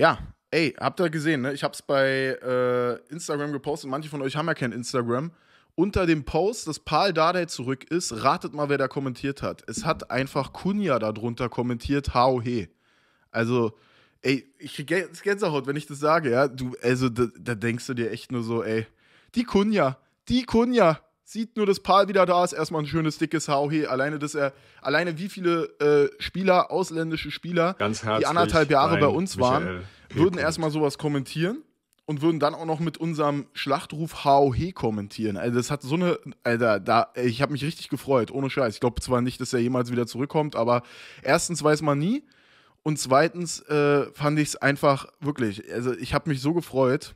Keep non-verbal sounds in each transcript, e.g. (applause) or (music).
Ja, ey, habt ihr gesehen, ne? Ich hab's bei äh, Instagram gepostet. Manche von euch haben ja kein Instagram. Unter dem Post, dass Paul Dardai zurück ist, ratet mal, wer da kommentiert hat. Es hat einfach Kunja darunter kommentiert, hau he. Also, ey, ich kriege Gänsehaut, wenn ich das sage, ja. Du, also, da, da, denkst du dir echt nur so, ey, die Kunja, die Kunja, sieht nur, dass Paul wieder da ist, erstmal ein schönes dickes Hauhe. Alleine, dass er, alleine wie viele äh, Spieler, ausländische Spieler, die anderthalb Jahre bei uns Michael waren, würden erstmal sowas kommentieren und würden dann auch noch mit unserem Schlachtruf Hauhe kommentieren. Also das hat so eine, Alter, da, ich habe mich richtig gefreut, ohne Scheiß. Ich glaube zwar nicht, dass er jemals wieder zurückkommt, aber erstens weiß man nie. Und zweitens äh, fand ich es einfach wirklich, also ich habe mich so gefreut,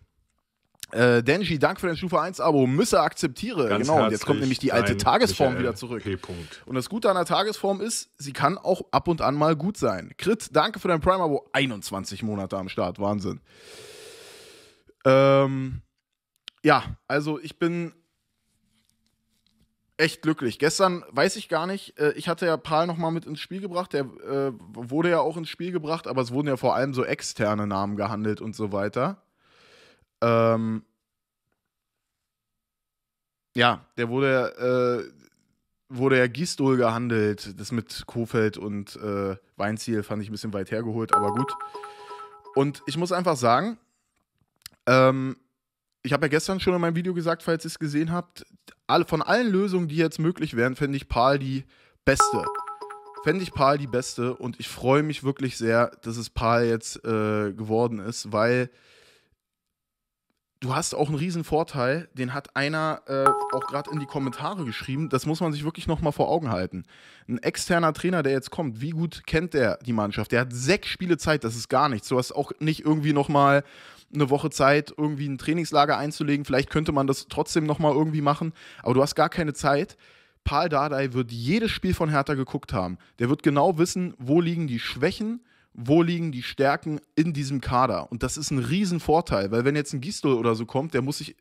äh, Denji, danke für dein Stufe 1-Abo. Müsse akzeptiere. Ganz genau, und jetzt kommt nämlich die alte Tagesform Michael wieder zurück. -Punkt. Und das Gute an der Tagesform ist, sie kann auch ab und an mal gut sein. Crit, danke für dein Prime-Abo. 21 Monate am Start, Wahnsinn. Ähm, ja, also ich bin echt glücklich. Gestern weiß ich gar nicht, äh, ich hatte ja Paul nochmal mit ins Spiel gebracht, der äh, wurde ja auch ins Spiel gebracht, aber es wurden ja vor allem so externe Namen gehandelt und so weiter. Ähm, ja, der wurde, äh, wurde ja Gistol gehandelt. Das mit Kofeld und äh, Weinziel fand ich ein bisschen weit hergeholt, aber gut. Und ich muss einfach sagen, ähm, ich habe ja gestern schon in meinem Video gesagt, falls ihr es gesehen habt, alle, von allen Lösungen, die jetzt möglich wären, fände ich Paul die beste. Fände ich Paul die beste und ich freue mich wirklich sehr, dass es Paul jetzt äh, geworden ist, weil du hast auch einen riesen Vorteil, den hat einer äh, auch gerade in die Kommentare geschrieben, das muss man sich wirklich nochmal vor Augen halten. Ein externer Trainer, der jetzt kommt, wie gut kennt der die Mannschaft? Der hat sechs Spiele Zeit, das ist gar nichts. Du hast auch nicht irgendwie nochmal eine Woche Zeit, irgendwie ein Trainingslager einzulegen. Vielleicht könnte man das trotzdem nochmal irgendwie machen, aber du hast gar keine Zeit. Paul Dardai wird jedes Spiel von Hertha geguckt haben. Der wird genau wissen, wo liegen die Schwächen, wo liegen die Stärken in diesem Kader. Und das ist ein Riesenvorteil, weil wenn jetzt ein Gistol oder so kommt, der muss sich,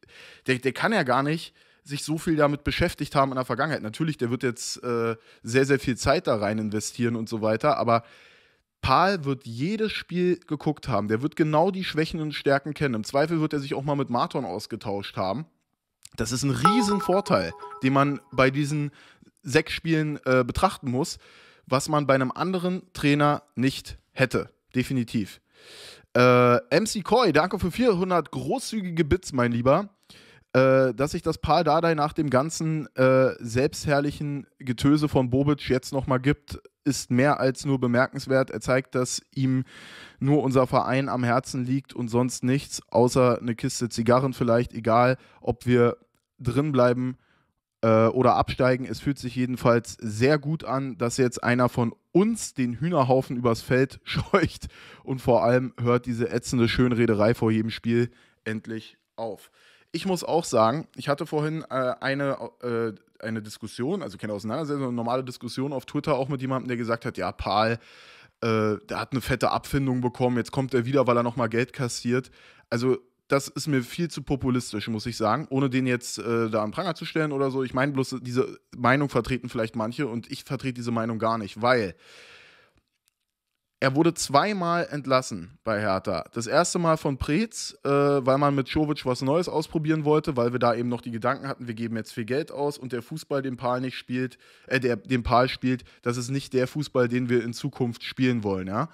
der, der kann ja gar nicht sich so viel damit beschäftigt haben in der Vergangenheit. Natürlich, der wird jetzt äh, sehr, sehr viel Zeit da rein investieren und so weiter, aber Paul wird jedes Spiel geguckt haben. Der wird genau die Schwächen und Stärken kennen. Im Zweifel wird er sich auch mal mit Marton ausgetauscht haben. Das ist ein Riesenvorteil, den man bei diesen sechs Spielen äh, betrachten muss, was man bei einem anderen Trainer nicht hätte. Definitiv. Äh, MC Coy, danke für 400 großzügige Bits, mein Lieber. Äh, dass sich das Paar Dardai nach dem ganzen äh, selbstherrlichen Getöse von Bobic jetzt nochmal gibt, ist mehr als nur bemerkenswert. Er zeigt, dass ihm nur unser Verein am Herzen liegt und sonst nichts, außer eine Kiste Zigarren vielleicht, egal ob wir drinbleiben. Äh, oder absteigen. Es fühlt sich jedenfalls sehr gut an, dass jetzt einer von uns den Hühnerhaufen übers Feld (laughs) scheucht und vor allem hört diese ätzende Schönrederei vor jedem Spiel endlich auf. Ich muss auch sagen, ich hatte vorhin äh, eine, äh, eine Diskussion, also keine Auseinandersetzung, eine normale Diskussion auf Twitter auch mit jemandem, der gesagt hat, ja, Paul, äh, der hat eine fette Abfindung bekommen, jetzt kommt er wieder, weil er nochmal Geld kassiert. Also das ist mir viel zu populistisch, muss ich sagen, ohne den jetzt äh, da am Pranger zu stellen oder so. Ich meine bloß, diese Meinung vertreten vielleicht manche und ich vertrete diese Meinung gar nicht, weil er wurde zweimal entlassen bei Hertha. Das erste Mal von Preetz, äh, weil man mit Jovic was Neues ausprobieren wollte, weil wir da eben noch die Gedanken hatten, wir geben jetzt viel Geld aus und der Fußball, den Paul nicht spielt, äh, der den Paul spielt, das ist nicht der Fußball, den wir in Zukunft spielen wollen, ja.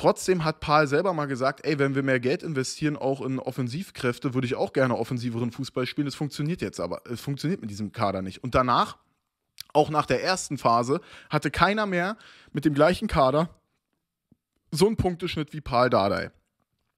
Trotzdem hat Paul selber mal gesagt, ey, wenn wir mehr Geld investieren, auch in Offensivkräfte, würde ich auch gerne offensiveren Fußball spielen. Es funktioniert jetzt aber, es funktioniert mit diesem Kader nicht. Und danach, auch nach der ersten Phase, hatte keiner mehr mit dem gleichen Kader so einen Punkteschnitt wie Paul Dardai.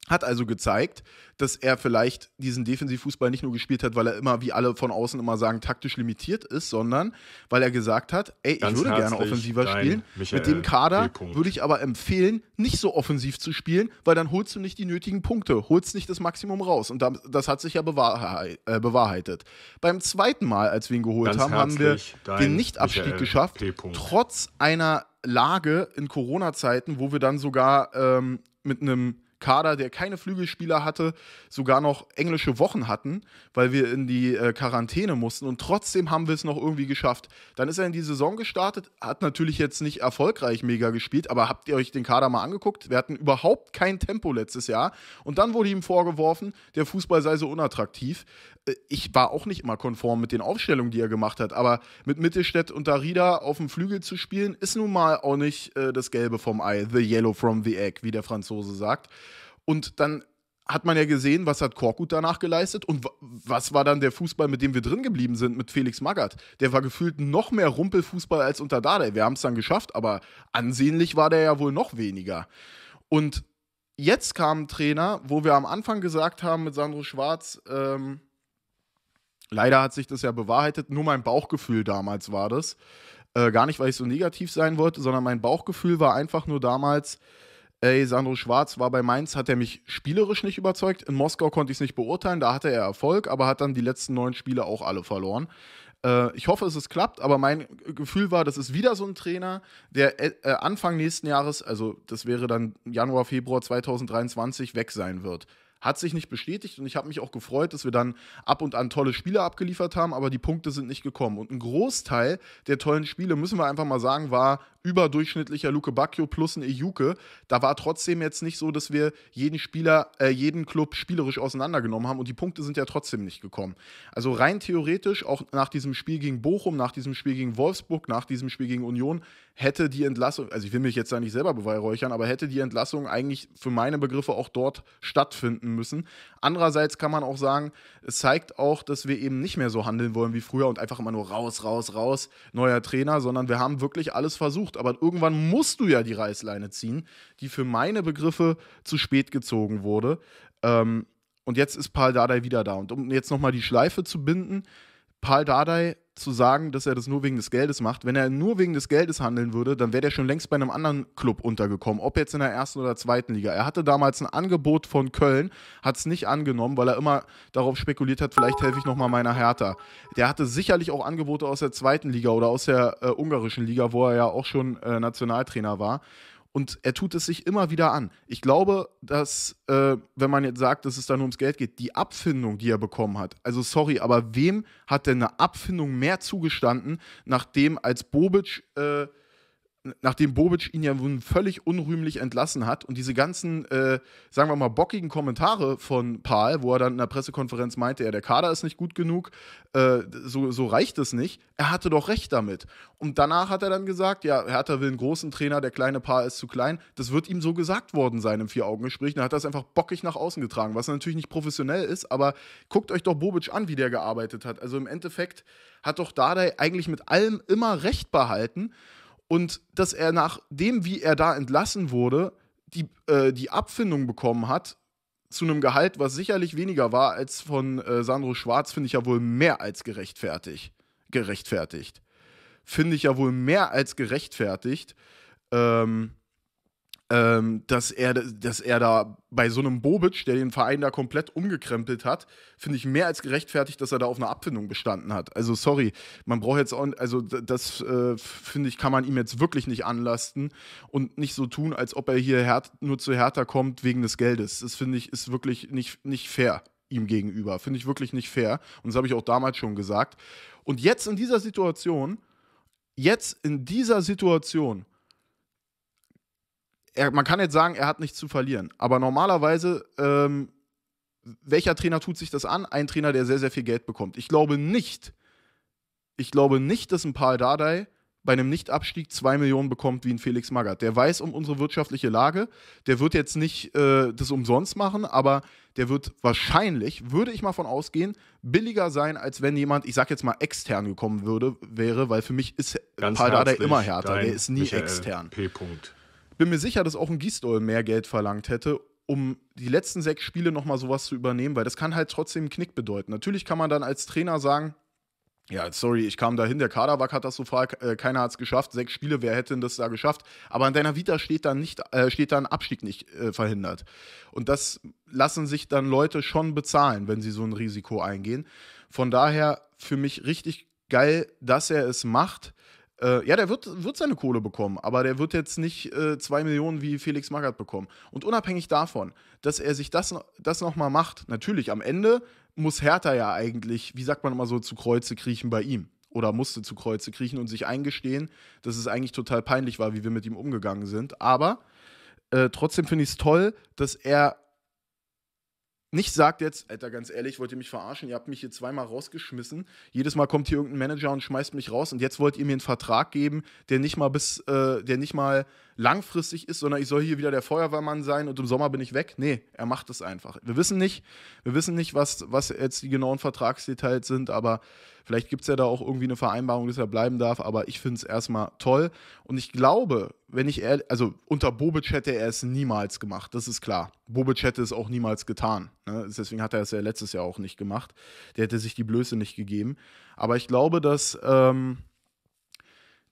Hat also gezeigt, dass er vielleicht diesen Defensivfußball nicht nur gespielt hat, weil er immer, wie alle von außen immer sagen, taktisch limitiert ist, sondern weil er gesagt hat, ey, Ganz ich würde gerne offensiver spielen. Michael Mit dem Kader würde ich aber empfehlen, nicht so offensiv zu spielen, weil dann holst du nicht die nötigen Punkte, holst nicht das Maximum raus. Und das hat sich ja äh, bewahrheitet. Beim zweiten Mal, als wir ihn geholt Ganz haben, haben wir den Nichtabstieg Michael geschafft, trotz einer Lage in Corona-Zeiten, wo wir dann sogar ähm, mit einem Kader, der keine Flügelspieler hatte, sogar noch englische Wochen hatten, weil wir in die äh, Quarantäne mussten und trotzdem haben wir es noch irgendwie geschafft. Dann ist er in die Saison gestartet, hat natürlich jetzt nicht erfolgreich mega gespielt, aber habt ihr euch den Kader mal angeguckt? Wir hatten überhaupt kein Tempo letztes Jahr und dann wurde ihm vorgeworfen, der Fußball sei so unattraktiv. Äh, ich war auch nicht immer konform mit den Aufstellungen, die er gemacht hat, aber mit Mittelstädt und Darida auf dem Flügel zu spielen, ist nun mal auch nicht äh, das Gelbe vom Ei, the yellow from the egg, wie der Franzose sagt. Und dann hat man ja gesehen, was hat Korkut danach geleistet und was war dann der Fußball, mit dem wir drin geblieben sind, mit Felix Magath. Der war gefühlt noch mehr Rumpelfußball als unter Dardai. Wir haben es dann geschafft, aber ansehnlich war der ja wohl noch weniger. Und jetzt kam ein Trainer, wo wir am Anfang gesagt haben mit Sandro Schwarz, ähm, Leider hat sich das ja bewahrheitet. Nur mein Bauchgefühl damals war das. Äh, gar nicht, weil ich so negativ sein wollte, sondern mein Bauchgefühl war einfach nur damals, ey, Sandro Schwarz war bei Mainz, hat er mich spielerisch nicht überzeugt. In Moskau konnte ich es nicht beurteilen, da hatte er Erfolg, aber hat dann die letzten neun Spiele auch alle verloren. Äh, ich hoffe, es klappt, aber mein Gefühl war, das ist wieder so ein Trainer, der äh, äh, Anfang nächsten Jahres, also das wäre dann Januar, Februar 2023, weg sein wird. Hat sich nicht bestätigt und ich habe mich auch gefreut, dass wir dann ab und an tolle Spiele abgeliefert haben, aber die Punkte sind nicht gekommen. Und ein Großteil der tollen Spiele, müssen wir einfach mal sagen, war überdurchschnittlicher Luke Bacchio plus ein Ejuke. Da war trotzdem jetzt nicht so, dass wir jeden Spieler, äh, jeden Club spielerisch auseinandergenommen haben und die Punkte sind ja trotzdem nicht gekommen. Also rein theoretisch, auch nach diesem Spiel gegen Bochum, nach diesem Spiel gegen Wolfsburg, nach diesem Spiel gegen Union, hätte die Entlassung, also ich will mich jetzt da nicht selber beweihräuchern, aber hätte die Entlassung eigentlich für meine Begriffe auch dort stattfinden geben müssen. Andererseits kann man auch sagen, es zeigt auch, dass wir eben nicht mehr so handeln wollen wie früher und einfach immer nur raus, raus, raus, neuer Trainer, sondern wir haben wirklich alles versucht. Aber irgendwann musst du ja die Reißleine ziehen, die für meine Begriffe zu spät gezogen wurde. Ähm, und jetzt ist Paul Dardai wieder da. Und um jetzt nochmal die Schleife zu binden, Paul Dardai zu sagen, dass er das nur wegen des Geldes macht. Wenn er nur wegen des Geldes handeln würde, dann wäre er schon längst bei einem anderen Club untergekommen, ob jetzt in der ersten oder zweiten Liga. Er hatte damals ein Angebot von Köln, hat es nicht angenommen, weil er immer darauf spekuliert hat, vielleicht helfe ich nochmal meiner Hertha. Der hatte sicherlich auch Angebote aus der zweiten Liga oder aus der äh, ungarischen Liga, wo er ja auch schon äh, Nationaltrainer war. Und er tut es sich immer wieder an. Ich glaube, dass, äh, wenn man jetzt sagt, dass es da nur ums Geld geht, die Abfindung, die er bekommen hat, also sorry, aber wem hat denn eine Abfindung mehr zugestanden, nachdem als Bobic äh, nachdem Bobic ihn ja nun völlig unrühmlich entlassen hat und diese ganzen, äh, sagen wir mal, bockigen Kommentare von Paul, wo er dann in der Pressekonferenz meinte, ja, der Kader ist nicht gut genug, äh, so, so reicht es nicht, er hatte doch recht damit. Und danach hat er dann gesagt, ja, Hertha will einen großen Trainer, der kleine Paul ist zu klein. Das wird ihm so gesagt worden sein im Vier-Augen-Gespräch. Dann hat er es einfach bockig nach außen getragen, was natürlich nicht professionell ist, aber guckt euch doch Bobic an, wie der gearbeitet hat. Also im Endeffekt hat doch Dardai eigentlich mit allem immer recht behalten. Und dass er nach dem, wie er da entlassen wurde, die, äh, die Abfindung bekommen hat zu einem Gehalt, was sicherlich weniger war als von äh, Sandro Schwarz, finde ich ja wohl mehr als gerechtfertigt. Gerechtfertigt. Finde ich ja wohl mehr als gerechtfertigt. Ähm, ähm, dass, er, dass er da bei so einem Bobic, der den Verein da komplett umgekrempelt hat, finde ich mehr als gerechtfertigt, dass er da auf einer Abfindung bestanden hat. Also sorry, man braucht jetzt auch, also das äh, finde ich, kann man ihm jetzt wirklich nicht anlasten und nicht so tun, als ob er hier Her nur zu härter kommt wegen des Geldes. Das finde ich, ist wirklich nicht, nicht fair ihm gegenüber. Finde ich wirklich nicht fair. Und das habe ich auch damals schon gesagt. Und jetzt in dieser Situation, jetzt in dieser Situation, er, man kann jetzt sagen, er hat nichts zu verlieren. Aber normalerweise, ähm, welcher Trainer tut sich das an? Ein Trainer, der sehr, sehr viel Geld bekommt. Ich glaube nicht, ich glaube nicht, dass ein Paul Dardai bei einem Nichtabstieg zwei Millionen bekommt wie ein Felix Magath. Der weiß um unsere wirtschaftliche Lage. Der wird jetzt nicht äh, das umsonst machen, aber der wird wahrscheinlich, würde ich mal von ausgehen, billiger sein, als wenn jemand, ich sag jetzt mal, extern gekommen würde, wäre, weil für mich ist Ganz Paul Dardai immer härter. der ist nie Michael extern. P. -Punkt bin mir sicher, dass auch ein Gistol mehr Geld verlangt hätte, um die letzten sechs Spiele nochmal sowas zu übernehmen, weil das kann halt trotzdem einen Knick bedeuten. Natürlich kann man dann als Trainer sagen, ja, sorry, ich kam dahin, der Kader war katastrophal, äh, keiner hat es geschafft, sechs Spiele, wer hätte denn das da geschafft? Aber an deiner Vita steht dann nicht, äh, steht da Abstieg nicht äh, verhindert. Und das lassen sich dann Leute schon bezahlen, wenn sie so ein Risiko eingehen. Von daher für mich richtig geil, dass er es macht. Äh, ja, der wird, wird seine Kohle bekommen, aber der wird jetzt nicht äh, zwei Millionen wie Felix Magath bekommen. Und unabhängig davon, dass er sich das, das nochmal macht, natürlich am Ende muss Hertha ja eigentlich, wie sagt man immer so, zu Kreuze kriechen bei ihm oder musste zu Kreuze kriechen und sich eingestehen, dass es eigentlich total peinlich war, wie wir mit ihm umgegangen sind. Aber äh, trotzdem finde ich es toll, dass er nicht sagt jetzt, Alter, ganz ehrlich, wollt ihr mich verarschen? Ihr habt mich hier zweimal rausgeschmissen. Jedes Mal kommt hier irgendein Manager und schmeißt mich raus und jetzt wollt ihr mir einen Vertrag geben, der nicht mal bis, äh, der nicht mal langfristig ist, sondern ich soll hier wieder der Feuerwehrmann sein und im Sommer bin ich weg. Nee, er macht es einfach. Wir wissen nicht, wir wissen nicht, was, was jetzt die genauen Vertragsdetails sind, aber Vielleicht gibt es ja da auch irgendwie eine Vereinbarung, dass er bleiben darf, aber ich finde es erstmal toll. Und ich glaube, wenn ich ehrlich, also unter Bobic hätte er es niemals gemacht, das ist klar. Bobic hätte es auch niemals getan. Ne? Deswegen hat er es ja letztes Jahr auch nicht gemacht. Der hätte sich die Blöße nicht gegeben. Aber ich glaube, dass. Ähm,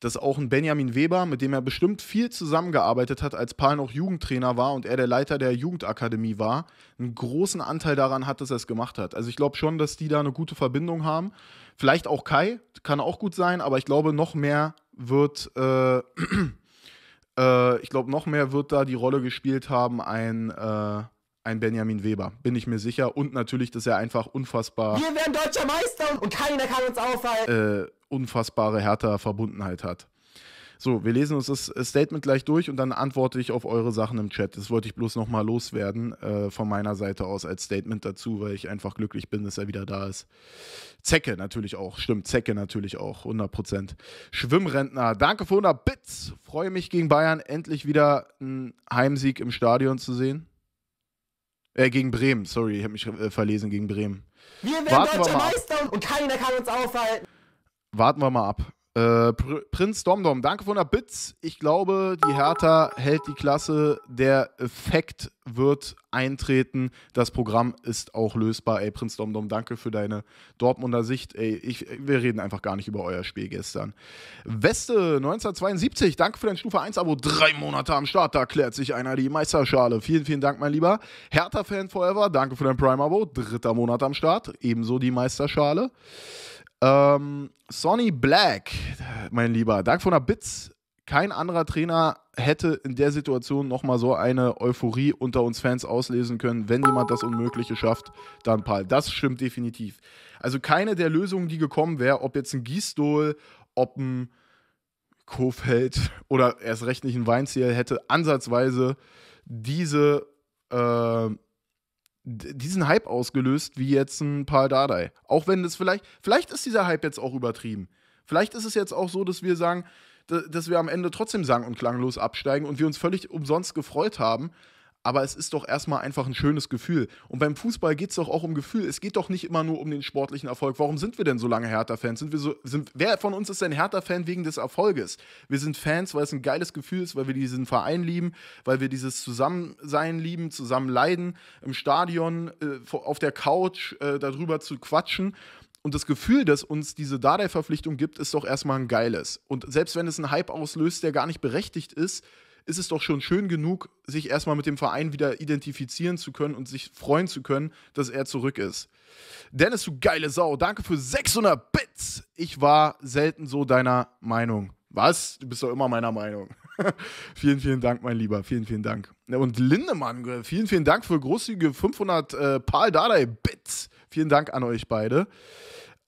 dass auch ein Benjamin Weber, mit dem er bestimmt viel zusammengearbeitet hat, als Paul noch Jugendtrainer war und er der Leiter der Jugendakademie war, einen großen Anteil daran hat, dass er es gemacht hat. Also ich glaube schon, dass die da eine gute Verbindung haben. Vielleicht auch Kai, kann auch gut sein, aber ich glaube, noch mehr wird, äh, (clears throat) äh, ich glaube, noch mehr wird da die Rolle gespielt haben, ein äh, ein Benjamin Weber, bin ich mir sicher. Und natürlich, dass er einfach unfassbar. Wir werden deutscher Meister und keiner kann uns aufhalten. Äh, unfassbare Hertha-Verbundenheit hat. So, wir lesen uns das Statement gleich durch und dann antworte ich auf eure Sachen im Chat. Das wollte ich bloß nochmal loswerden äh, von meiner Seite aus als Statement dazu, weil ich einfach glücklich bin, dass er wieder da ist. Zecke natürlich auch, stimmt, Zecke natürlich auch, 100%. Schwimmrentner, danke für 100 Bits. Freue mich gegen Bayern endlich wieder einen Heimsieg im Stadion zu sehen. Äh, gegen Bremen, sorry, ich habe mich äh, verlesen, gegen Bremen. Wir werden Warten deutscher Meister und keiner kann uns aufhalten warten wir mal ab. Äh, Pr Prinz Domdom, danke von der Bits. Ich glaube, die Hertha hält die Klasse. Der Effekt wird eintreten. Das Programm ist auch lösbar. Ey, Prinz Domdom, danke für deine Dortmunder Sicht. Ey, ich, wir reden einfach gar nicht über euer Spiel gestern. Weste 1972, danke für dein Stufe 1-Abo. Drei Monate am Start, da klärt sich einer die Meisterschale. Vielen, vielen Dank, mein Lieber. Hertha-Fan Forever, danke für dein Prime-Abo. Dritter Monat am Start, ebenso die Meisterschale. Ähm, Sonny Black, mein Lieber, Dank von der Bits. Kein anderer Trainer hätte in der Situation nochmal so eine Euphorie unter uns Fans auslesen können. Wenn jemand das Unmögliche schafft, dann Paul. Das stimmt definitiv. Also keine der Lösungen, die gekommen wäre, ob jetzt ein Gießdol, ob ein Kofeld (laughs) oder erst recht nicht ein Weinziel, hätte ansatzweise diese äh, diesen Hype ausgelöst wie jetzt ein Paul Dardai. Auch wenn es vielleicht, vielleicht ist dieser Hype jetzt auch übertrieben. Vielleicht ist es jetzt auch so, dass wir sagen, dass wir am Ende trotzdem sang- und klanglos absteigen und wir uns völlig umsonst gefreut haben aber es ist doch erstmal einfach ein schönes Gefühl. Und beim Fußball geht es doch auch um Gefühl. Es geht doch nicht immer nur um den sportlichen Erfolg. Warum sind wir denn so lange Hertha-Fans? Sind wir so, sind, wer von uns ist denn Hertha-Fan wegen des Erfolges? Wir sind Fans, weil es ein geiles Gefühl ist, weil wir diesen Verein lieben, weil wir dieses Zusammensein lieben, zusammen leiden, im Stadion, äh, auf der Couch äh, darüber zu quatschen. Und das Gefühl, das uns diese Dardai-Verpflichtung gibt, ist doch erstmal ein geiles. Und selbst wenn es einen Hype auslöst, der gar nicht berechtigt ist, ist es doch schon schön genug, sich erstmal mit dem Verein wieder identifizieren zu können und sich freuen zu können, dass er zurück ist. Dennis, du geile Sau, danke für 600 Bits. Ich war selten so deiner Meinung. Was? Du bist doch immer meiner Meinung. (laughs) vielen, vielen Dank, mein Lieber. Vielen, vielen Dank. Und Lindemann, äh, vielen, vielen Dank für großzügige 500 äh, Paul Dardai Bits. Vielen Dank an euch beide.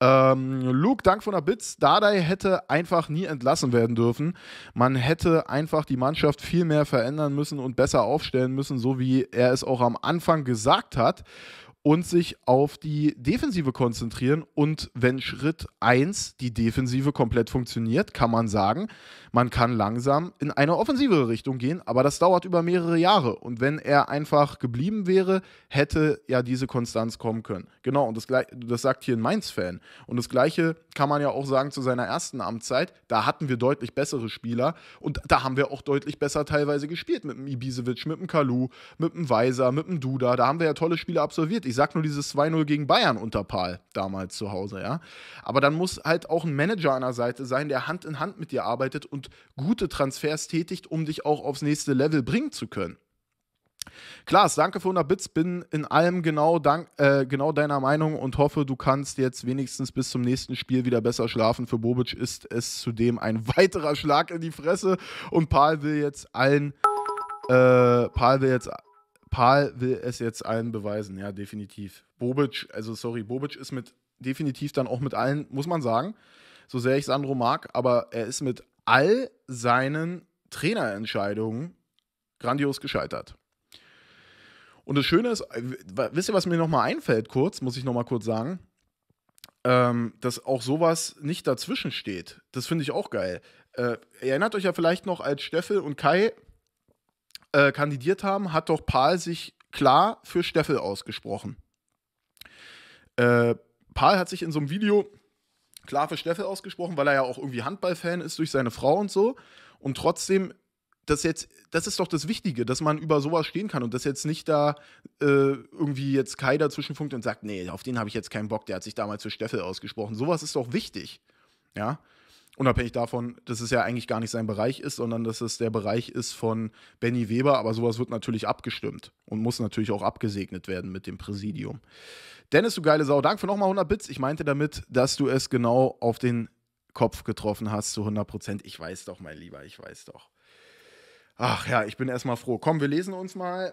Ähm, Luke, Dank von der Bits. Dardai hätte einfach nie entlassen werden dürfen. Man hätte einfach die Mannschaft viel mehr verändern müssen und besser aufstellen müssen, so wie er es auch am Anfang gesagt hat und sich auf die Defensive konzentrieren. Und wenn Schritt 1 die Defensive komplett funktioniert, kann man sagen, man kann langsam in eine offensivere Richtung gehen, aber das dauert über mehrere Jahre. Und wenn er einfach geblieben wäre, hätte ja diese Konstanz kommen können. Genau, und das, das sagt hier ein Mainz-Fan. Und das Gleiche kann man ja auch sagen zu seiner ersten Amtszeit. Da hatten wir deutlich bessere Spieler und da haben wir auch deutlich besser teilweise gespielt mit dem Ibisevic, mit dem Kalu, mit dem Weiser, mit dem Duda. Da haben wir ja tolle Spiele absolviert. Ich ich sag nur dieses 2-0 gegen Bayern unter Pal damals zu Hause, ja. Aber dann muss halt auch ein Manager an der Seite sein, der Hand in Hand mit dir arbeitet und gute Transfers tätigt, um dich auch aufs nächste Level bringen zu können. Klaas, danke für 100 Bits. Bin in allem genau, dank, äh, genau deiner Meinung und hoffe, du kannst jetzt wenigstens bis zum nächsten Spiel wieder besser schlafen. Für Bobic ist es zudem ein (laughs) weiterer Schlag in die Fresse und Paul will jetzt allen, äh, Paul will jetzt Paul will es jetzt allen beweisen, ja, definitiv. Bobic, also sorry, Bobic ist mit definitiv dann auch mit allen, muss man sagen, so sehr ich Sandro mag, aber er ist mit all seinen Trainerentscheidungen grandios gescheitert. Und das Schöne ist, äh, wisst ihr, was mir nochmal einfällt, kurz, muss ich nochmal kurz sagen, ähm, dass auch sowas nicht dazwischen steht. Das finde ich auch geil. Äh, erinnert euch ja vielleicht noch, als Steffel und Kai äh, kandidiert haben, hat doch Pahl sich klar für Steffel ausgesprochen. Äh, Pahl hat sich in so einem Video klar für Steffel ausgesprochen, weil er ja auch irgendwie Handballfan ist durch seine Frau und so. Und trotzdem, das jetzt, das ist doch das Wichtige, dass man über sowas stehen kann und dass jetzt nicht da äh, irgendwie jetzt Kai dazwischen funkt und sagt, nee, auf den habe ich jetzt keinen Bock, der hat sich damals für Steffel ausgesprochen. Sowas ist doch wichtig. Ja unabhängig davon, dass es ja eigentlich gar nicht sein Bereich ist, sondern dass es der Bereich ist von Benny Weber, aber sowas wird natürlich abgestimmt und muss natürlich auch abgesegnet werden mit dem Präsidium. Dennis, du geile Sau, danke für nochmal 100 Bits. Ich meinte damit, dass du es genau auf den Kopf getroffen hast zu 100 Prozent. Ich weiß doch, mein Lieber, ich weiß doch. Ach ja, ich bin erstmal froh. Komm, wir lesen uns mal.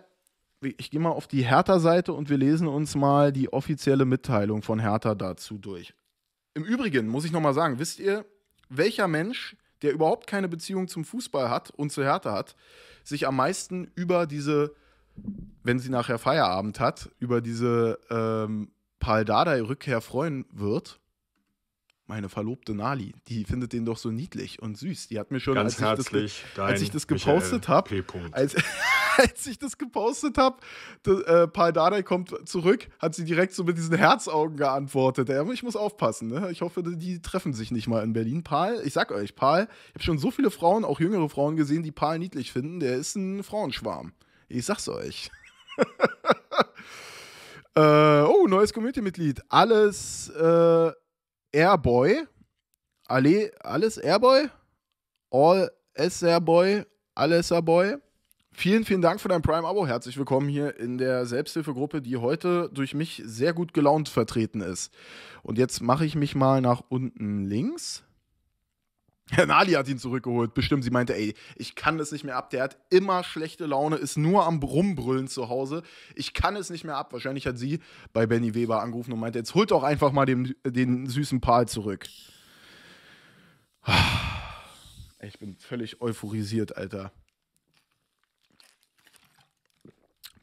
Ich gehe mal auf die Hertha-Seite und wir lesen uns mal die offizielle Mitteilung von Hertha dazu durch. Im Übrigen muss ich nochmal sagen, wisst ihr, welcher Mensch, der überhaupt keine Beziehung zum Fußball hat und zur Härte hat, sich am meisten über diese, wenn sie nachher Feierabend hat, über diese ähm, Paul rückkehr freuen wird meine Verlobte Nali, die findet den doch so niedlich und süß. Die hat mir schon, Ganz als, herzlich ich das, als ich das gepostet habe, als, (laughs) als ich das gepostet habe, äh, Paldada kommt zurück, hat sie direkt so mit diesen Herzaugen geantwortet. Ja, ich muss aufpassen. Ne? Ich hoffe, die treffen sich nicht mal in Berlin. Paul, ich sag euch, Paul, ich habe schon so viele Frauen, auch jüngere Frauen gesehen, die Paul niedlich finden. Der ist ein Frauenschwarm. Ich sag's euch. (laughs) äh, oh, neues Community-Mitglied. Alles äh, Airboy. Alle, alles Airboy? All Airboy. Alles Airboy? Vielen, vielen Dank für dein Prime-Abo. Herzlich willkommen hier in der Selbsthilfegruppe, die heute durch mich sehr gut gelaunt vertreten ist. Und jetzt mache ich mich mal nach unten links. Herr Nali hat ihn zurückgeholt. Bestimmt, sie meinte, ey, ich kann das nicht mehr ab. Der hat immer schlechte Laune, ist nur am Rumbrüllen zu Hause. Ich kann es nicht mehr ab. Wahrscheinlich hat sie bei Benny Weber angerufen und meinte, jetzt holt doch einfach mal den, den süßen Pal zurück. Ich bin völlig euphorisiert, Alter.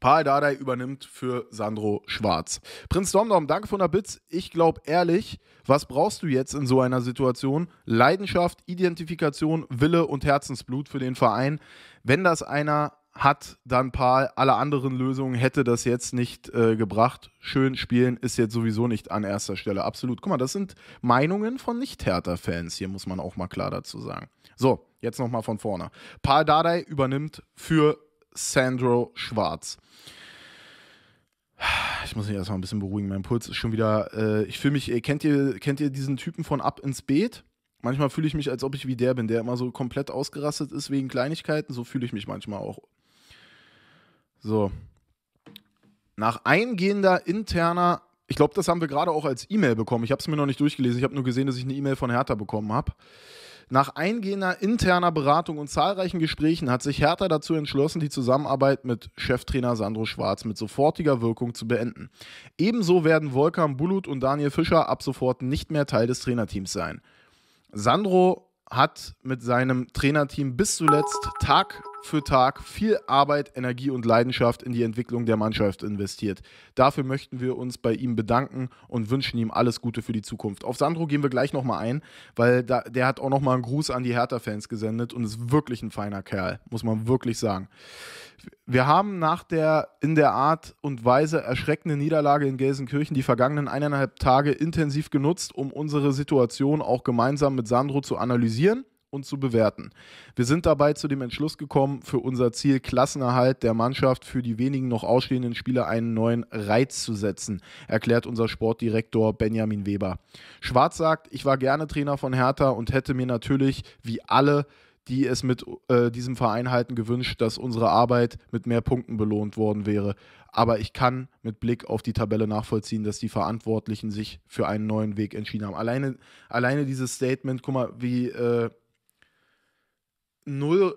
Paul Dardai übernimmt für Sandro Schwarz. Prinz Domdom, danke von der Bits. Ich glaube ehrlich, was brauchst du jetzt in so einer Situation? Leidenschaft, Identifikation, Wille und Herzensblut für den Verein. Wenn das einer hat, dann Paul. Alle anderen Lösungen hätte das jetzt nicht äh, gebracht. Schön spielen ist jetzt sowieso nicht an erster Stelle. Absolut. Guck mal, das sind Meinungen von Nicht-Hertha-Fans. Hier muss man auch mal klar dazu sagen. So, jetzt nochmal von vorne. Paul Dardai übernimmt für Sandro Schwarz. Ich muss mich erstmal ein bisschen beruhigen. Mein Puls ist schon wieder. Äh, ich fühle mich. Äh, kennt ihr, kennt ihr diesen Typen von Ab ins Beet? Manchmal fühle ich mich, als ob ich wie der bin, der immer so komplett ausgerastet ist wegen Kleinigkeiten. So fühle ich mich manchmal auch. So. Nach eingehender interner. Ich glaube, das haben wir gerade auch als E-Mail bekommen. Ich habe es mir noch nicht durchgelesen. Ich habe nur gesehen, dass ich eine E-Mail von Hertha bekommen habe. Nach eingehender interner Beratung und zahlreichen Gesprächen hat sich Hertha dazu entschlossen, die Zusammenarbeit mit Cheftrainer Sandro Schwarz mit sofortiger Wirkung zu beenden. Ebenso werden Volkan Bulut und Daniel Fischer ab sofort nicht mehr Teil des Trainerteams sein. Sandro hat mit seinem Trainerteam bis zuletzt Tag für Tag viel Arbeit, Energie und Leidenschaft in die Entwicklung der Mannschaft investiert. Dafür möchten wir uns bei ihm bedanken und wünschen ihm alles Gute für die Zukunft. Auf Sandro gehen wir gleich nochmal ein, weil da, der hat auch nochmal einen Gruß an die Hertha-Fans gesendet und ist wirklich ein feiner Kerl, muss man wirklich sagen. Wir haben nach der in der Art und Weise erschreckenden Niederlage in Gelsenkirchen die vergangenen eineinhalb Tage intensiv genutzt, um unsere Situation auch gemeinsam mit Sandro zu analysieren und zu bewerten. Wir sind dabei zu dem Entschluss gekommen, für unser Ziel Klassenerhalt der Mannschaft für die wenigen noch ausstehenden Spieler einen neuen Reiz zu setzen, erklärt unser Sportdirektor Benjamin Weber. Schwarz sagt, ich war gerne Trainer von Hertha und hätte mir natürlich, wie alle, die es mit äh, diesem Verein halten, gewünscht, dass unsere Arbeit mit mehr Punkten belohnt worden wäre. Aber ich kann mit Blick auf die Tabelle nachvollziehen, dass die Verantwortlichen sich für einen neuen Weg entschieden haben. Alleine, alleine dieses Statement, guck mal, wie äh, null.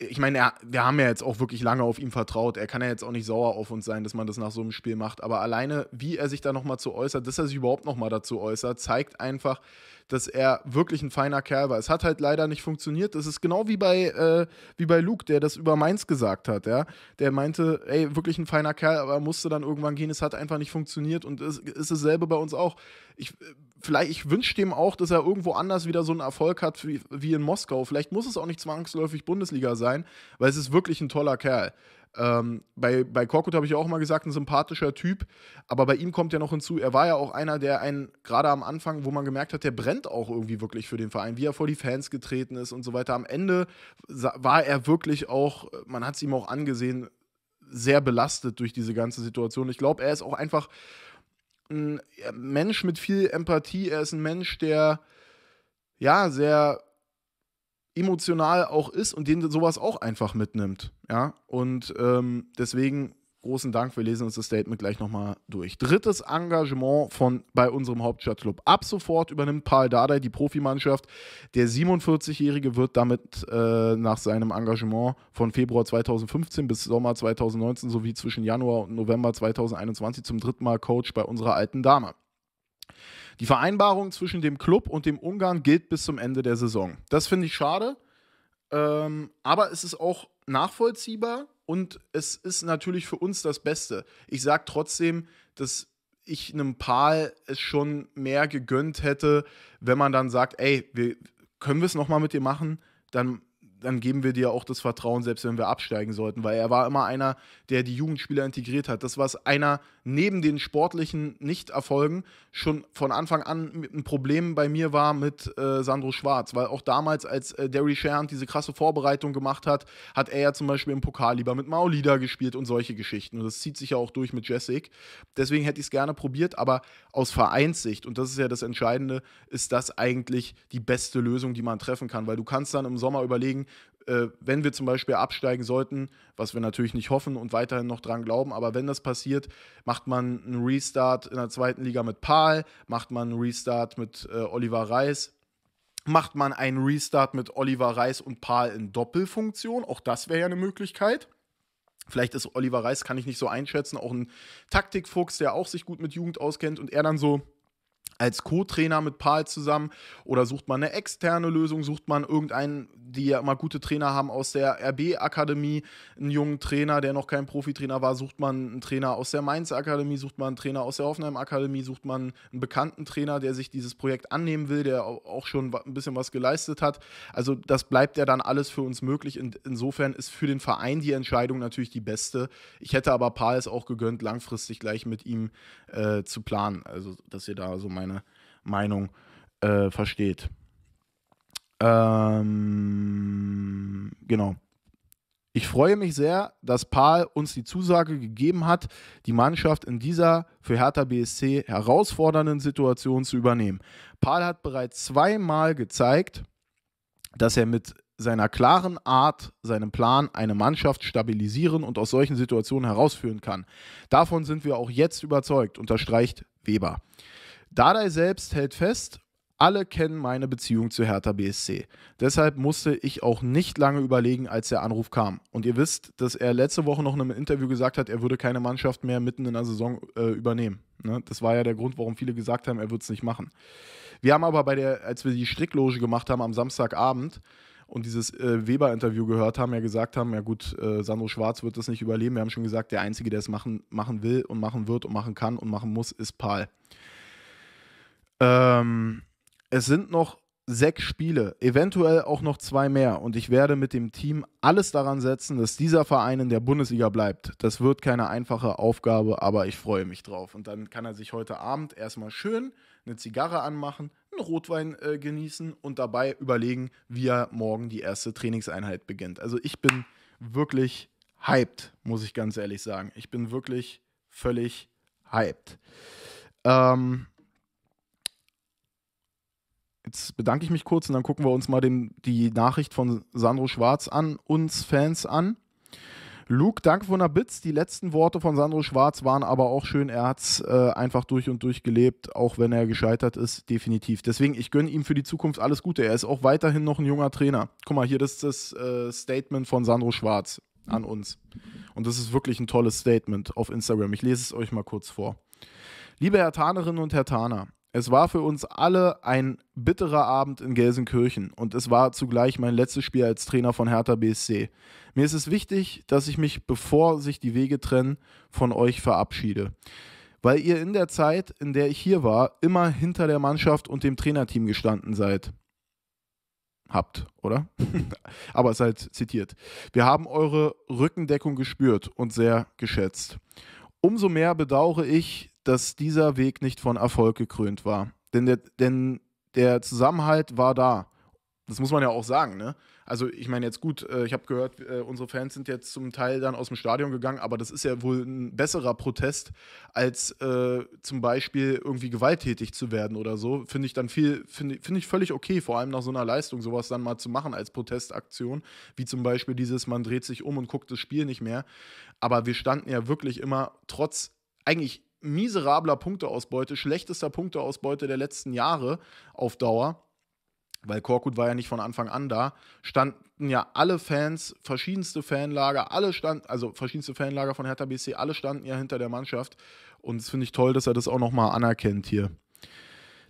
Ich meine, er, wir haben ja jetzt auch wirklich lange auf ihn vertraut. Er kann ja jetzt auch nicht sauer auf uns sein, dass man das nach so einem Spiel macht. Aber alleine, wie er sich da nochmal zu äußert, dass er sich überhaupt nochmal dazu äußert, zeigt einfach, dass er wirklich ein feiner Kerl war. Es hat halt leider nicht funktioniert. Das ist genau wie bei, äh, wie bei Luke, der das über Mainz gesagt hat. Ja? Der meinte, ey, wirklich ein feiner Kerl, aber er musste dann irgendwann gehen. Es hat einfach nicht funktioniert und es ist dasselbe bei uns auch. Ich äh, vielleicht, ich wünsche dem auch, dass er irgendwo anders wieder so einen Erfolg hat wie, wie in Moskau. Vielleicht muss es auch nicht zwangsläufig Bundesliga sein, weil es ist wirklich ein toller Kerl. Ähm, bei, bei Korkut habe ich auch mal gesagt, ein sympathischer Typ, aber bei ihm kommt ja noch hinzu, er war ja auch einer, der einen, gerade am Anfang, wo man gemerkt hat, der brennt auch irgendwie wirklich für den Verein, wie er vor die Fans getreten ist und so weiter. Am Ende war er wirklich auch, man hat es ihm auch angesehen, sehr belastet durch diese ganze Situation. Ich glaube, er ist auch einfach ein Mensch mit viel Empathie, er ist ein Mensch, der ja sehr emotional auch ist und den sowas auch einfach mitnimmt. Ja, und ähm, deswegen Großen Dank, wir lesen uns das Statement gleich nochmal durch. Drittes Engagement von bei unserem Hauptstadtclub. Ab sofort übernimmt Paul Dardai die Profimannschaft. Der 47-Jährige wird damit äh, nach seinem Engagement von Februar 2015 bis Sommer 2019 sowie zwischen Januar und November 2021 zum dritten Mal Coach bei unserer alten Dame. Die Vereinbarung zwischen dem Club und dem Ungarn gilt bis zum Ende der Saison. Das finde ich schade, ähm, aber es ist auch nachvollziehbar und es ist natürlich für uns das Beste. Ich sage trotzdem, dass ich einem Paar es schon mehr gegönnt hätte, wenn man dann sagt, ey, wir, können wir es nochmal mit dir machen? Dann dann geben wir dir auch das Vertrauen, selbst wenn wir absteigen sollten, weil er war immer einer, der die Jugendspieler integriert hat. Das was einer neben den sportlichen Nichterfolgen schon von Anfang an ein Problem bei mir war mit äh, Sandro Schwarz, weil auch damals, als äh, Derry Sharon diese krasse Vorbereitung gemacht hat, hat er ja zum Beispiel im Pokal lieber mit Maulida gespielt und solche Geschichten. Und das zieht sich ja auch durch mit Jessic. Deswegen hätte ich es gerne probiert, aber aus Vereinssicht, und das ist ja das Entscheidende, ist das eigentlich die beste Lösung, die man treffen kann, weil du kannst dann im Sommer überlegen, äh, wenn wir zum Beispiel absteigen sollten, was wir natürlich nicht hoffen und weiterhin noch dran glauben, aber wenn das passiert, macht man einen Restart in der zweiten Liga mit Paul, macht man einen Restart mit äh, Oliver Reis, macht man einen Restart mit Oliver Reis und Paul in Doppelfunktion, auch das wäre ja eine Möglichkeit. Vielleicht ist Oliver Reis, kann ich nicht so einschätzen, auch ein Taktikfuchs, der auch sich gut mit Jugend auskennt und er dann so, als Co-Trainer mit Paul zusammen oder sucht man eine externe Lösung, sucht man irgendeinen, die ja immer gute Trainer haben aus der RB-Akademie, einen jungen Trainer, der noch kein Profitrainer war, sucht man einen Trainer aus der Mainz-Akademie, sucht man einen Trainer aus der Hoffenheim-Akademie, sucht man einen bekannten Trainer, der sich dieses Projekt annehmen will, der auch schon ein bisschen was geleistet hat. Also das bleibt ja dann alles für uns möglich. In, insofern ist für den Verein die Entscheidung natürlich die beste. Ich hätte aber Paul es auch gegönnt, langfristig gleich mit ihm äh, zu planen. Also dass ihr da so meine meine Meinung äh, versteht. Ähm, genau. Ich freue mich sehr, dass Paul uns die Zusage gegeben hat, die Mannschaft in dieser für Hertha BSC herausfordernden Situation zu übernehmen. Paul hat bereits zweimal gezeigt, dass er mit seiner klaren Art, seinem Plan, eine Mannschaft stabilisieren und aus solchen Situationen herausführen kann. Davon sind wir auch jetzt überzeugt, unterstreicht Weber. Dadai selbst hält fest, alle kennen meine Beziehung zu Hertha BSC. Deshalb musste ich auch nicht lange überlegen, als der Anruf kam. Und ihr wisst, dass er letzte Woche noch in einem Interview gesagt hat, er würde keine Mannschaft mehr mitten in der Saison äh, übernehmen. Ne? Das war ja der Grund, warum viele gesagt haben, er würde es nicht machen. Wir haben aber bei der, als wir die Strickloge gemacht haben am Samstagabend und dieses äh, Weber-Interview gehört haben, ja gesagt haben, ja gut, äh, Sandro Schwarz wird das nicht überleben. Wir haben schon gesagt, der Einzige, der es machen, machen will und machen wird und machen kann und machen muss, ist Paul. Ähm, es sind noch sechs Spiele, eventuell auch noch zwei mehr. Und ich werde mit dem Team alles daran setzen, dass dieser Verein in der Bundesliga bleibt. Das wird keine einfache Aufgabe, aber ich freue mich drauf. Und dann kann er sich heute Abend erstmal schön eine Zigarre anmachen, einen Rotwein äh, genießen und dabei überlegen, wie er morgen die erste Trainingseinheit beginnt. Also ich bin wirklich hyped, muss ich ganz ehrlich sagen. Ich bin wirklich völlig hyped. Ähm, Jetzt bedanke ich mich kurz und dann gucken wir uns mal den, die Nachricht von Sandro Schwarz an, uns Fans an. Luke, danke von der Bits. Die letzten Worte von Sandro Schwarz waren aber auch schön. Er hat es äh, einfach durch und durch gelebt, auch wenn er gescheitert ist, definitiv. Deswegen, ich gönne ihm für die Zukunft alles Gute. Er ist auch weiterhin noch ein junger Trainer. Guck mal, hier, das ist das äh, Statement von Sandro Schwarz an uns. Und das ist wirklich ein tolles Statement auf Instagram. Ich lese es euch mal kurz vor. Liebe Herr Tanerinnen und Herr Taner, es war für uns alle ein bitterer Abend in Gelsenkirchen und es war zugleich mein letztes Spiel als Trainer von Hertha BSC. Mir ist es wichtig, dass ich mich, bevor sich die Wege trennen, von euch verabschiede. Weil ihr in der Zeit, in der ich hier war, immer hinter der Mannschaft und dem Trainerteam gestanden seid habt, oder? (laughs) Aber es ist halt zitiert. Wir haben eure Rückendeckung gespürt und sehr geschätzt. Umso mehr bedauere ich, dass dieser Weg nicht von Erfolg gekrönt war. Denn der, denn der Zusammenhalt war da. Das muss man ja auch sagen, ne? Also, ich meine, jetzt gut, äh, ich habe gehört, äh, unsere Fans sind jetzt zum Teil dann aus dem Stadion gegangen, aber das ist ja wohl ein besserer Protest, als äh, zum Beispiel irgendwie gewalttätig zu werden oder so. Finde ich dann viel, finde find ich völlig okay, vor allem nach so einer Leistung, sowas dann mal zu machen als Protestaktion, wie zum Beispiel dieses, man dreht sich um und guckt das Spiel nicht mehr. Aber wir standen ja wirklich immer trotz eigentlich miserabler Punkteausbeute, schlechtester Punkteausbeute der letzten Jahre auf Dauer, weil Korkut war ja nicht von Anfang an da, standen ja alle Fans, verschiedenste Fanlager, alle standen, also verschiedenste Fanlager von Hertha BC, alle standen ja hinter der Mannschaft. Und es finde ich toll, dass er das auch nochmal anerkennt hier.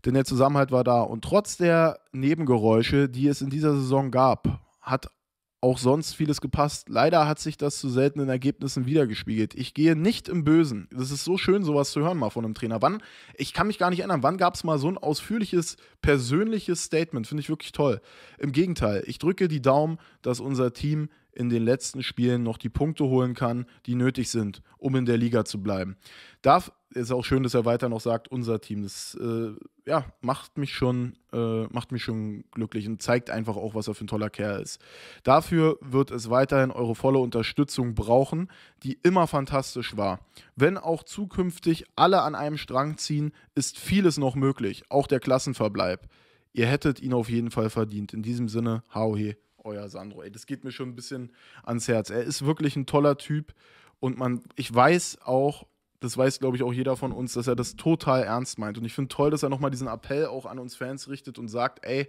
Denn der Zusammenhalt war da. Und trotz der Nebengeräusche, die es in dieser Saison gab, hat auch sonst vieles gepasst. Leider hat sich das zu seltenen Ergebnissen wiedergespiegelt. Ich gehe nicht im Bösen. Das ist so schön, sowas zu hören mal von einem Trainer. Wann, ich kann mich gar nicht erinnern, wann gab es mal so ein ausführliches, persönliches Statement? Finde ich wirklich toll. Im Gegenteil, ich drücke die Daumen, dass unser Team in den letzten Spielen noch die Punkte holen kann, die nötig sind, um in der Liga zu bleiben darf, ist auch schön, dass er weiter noch sagt, unser Team, das äh, ja, macht mich schon, äh, macht mich schon glücklich und zeigt einfach auch, was er für ein toller Kerl ist. Dafür wird es weiterhin eure volle Unterstützung brauchen, die immer fantastisch war. Wenn auch zukünftig alle an einem Strang ziehen, ist vieles noch möglich, auch der Klassenverbleib. Ihr hättet ihn auf jeden Fall verdient. In diesem Sinne, Hauhe, euer Sandro. Ey, das geht mir schon ein bisschen ans Herz. Er ist wirklich ein toller Typ und man, ich weiß auch, das weiß, glaube ich, auch jeder von uns, dass er das total ernst meint. Und ich finde toll, dass er nochmal diesen Appell auch an uns Fans richtet und sagt, ey,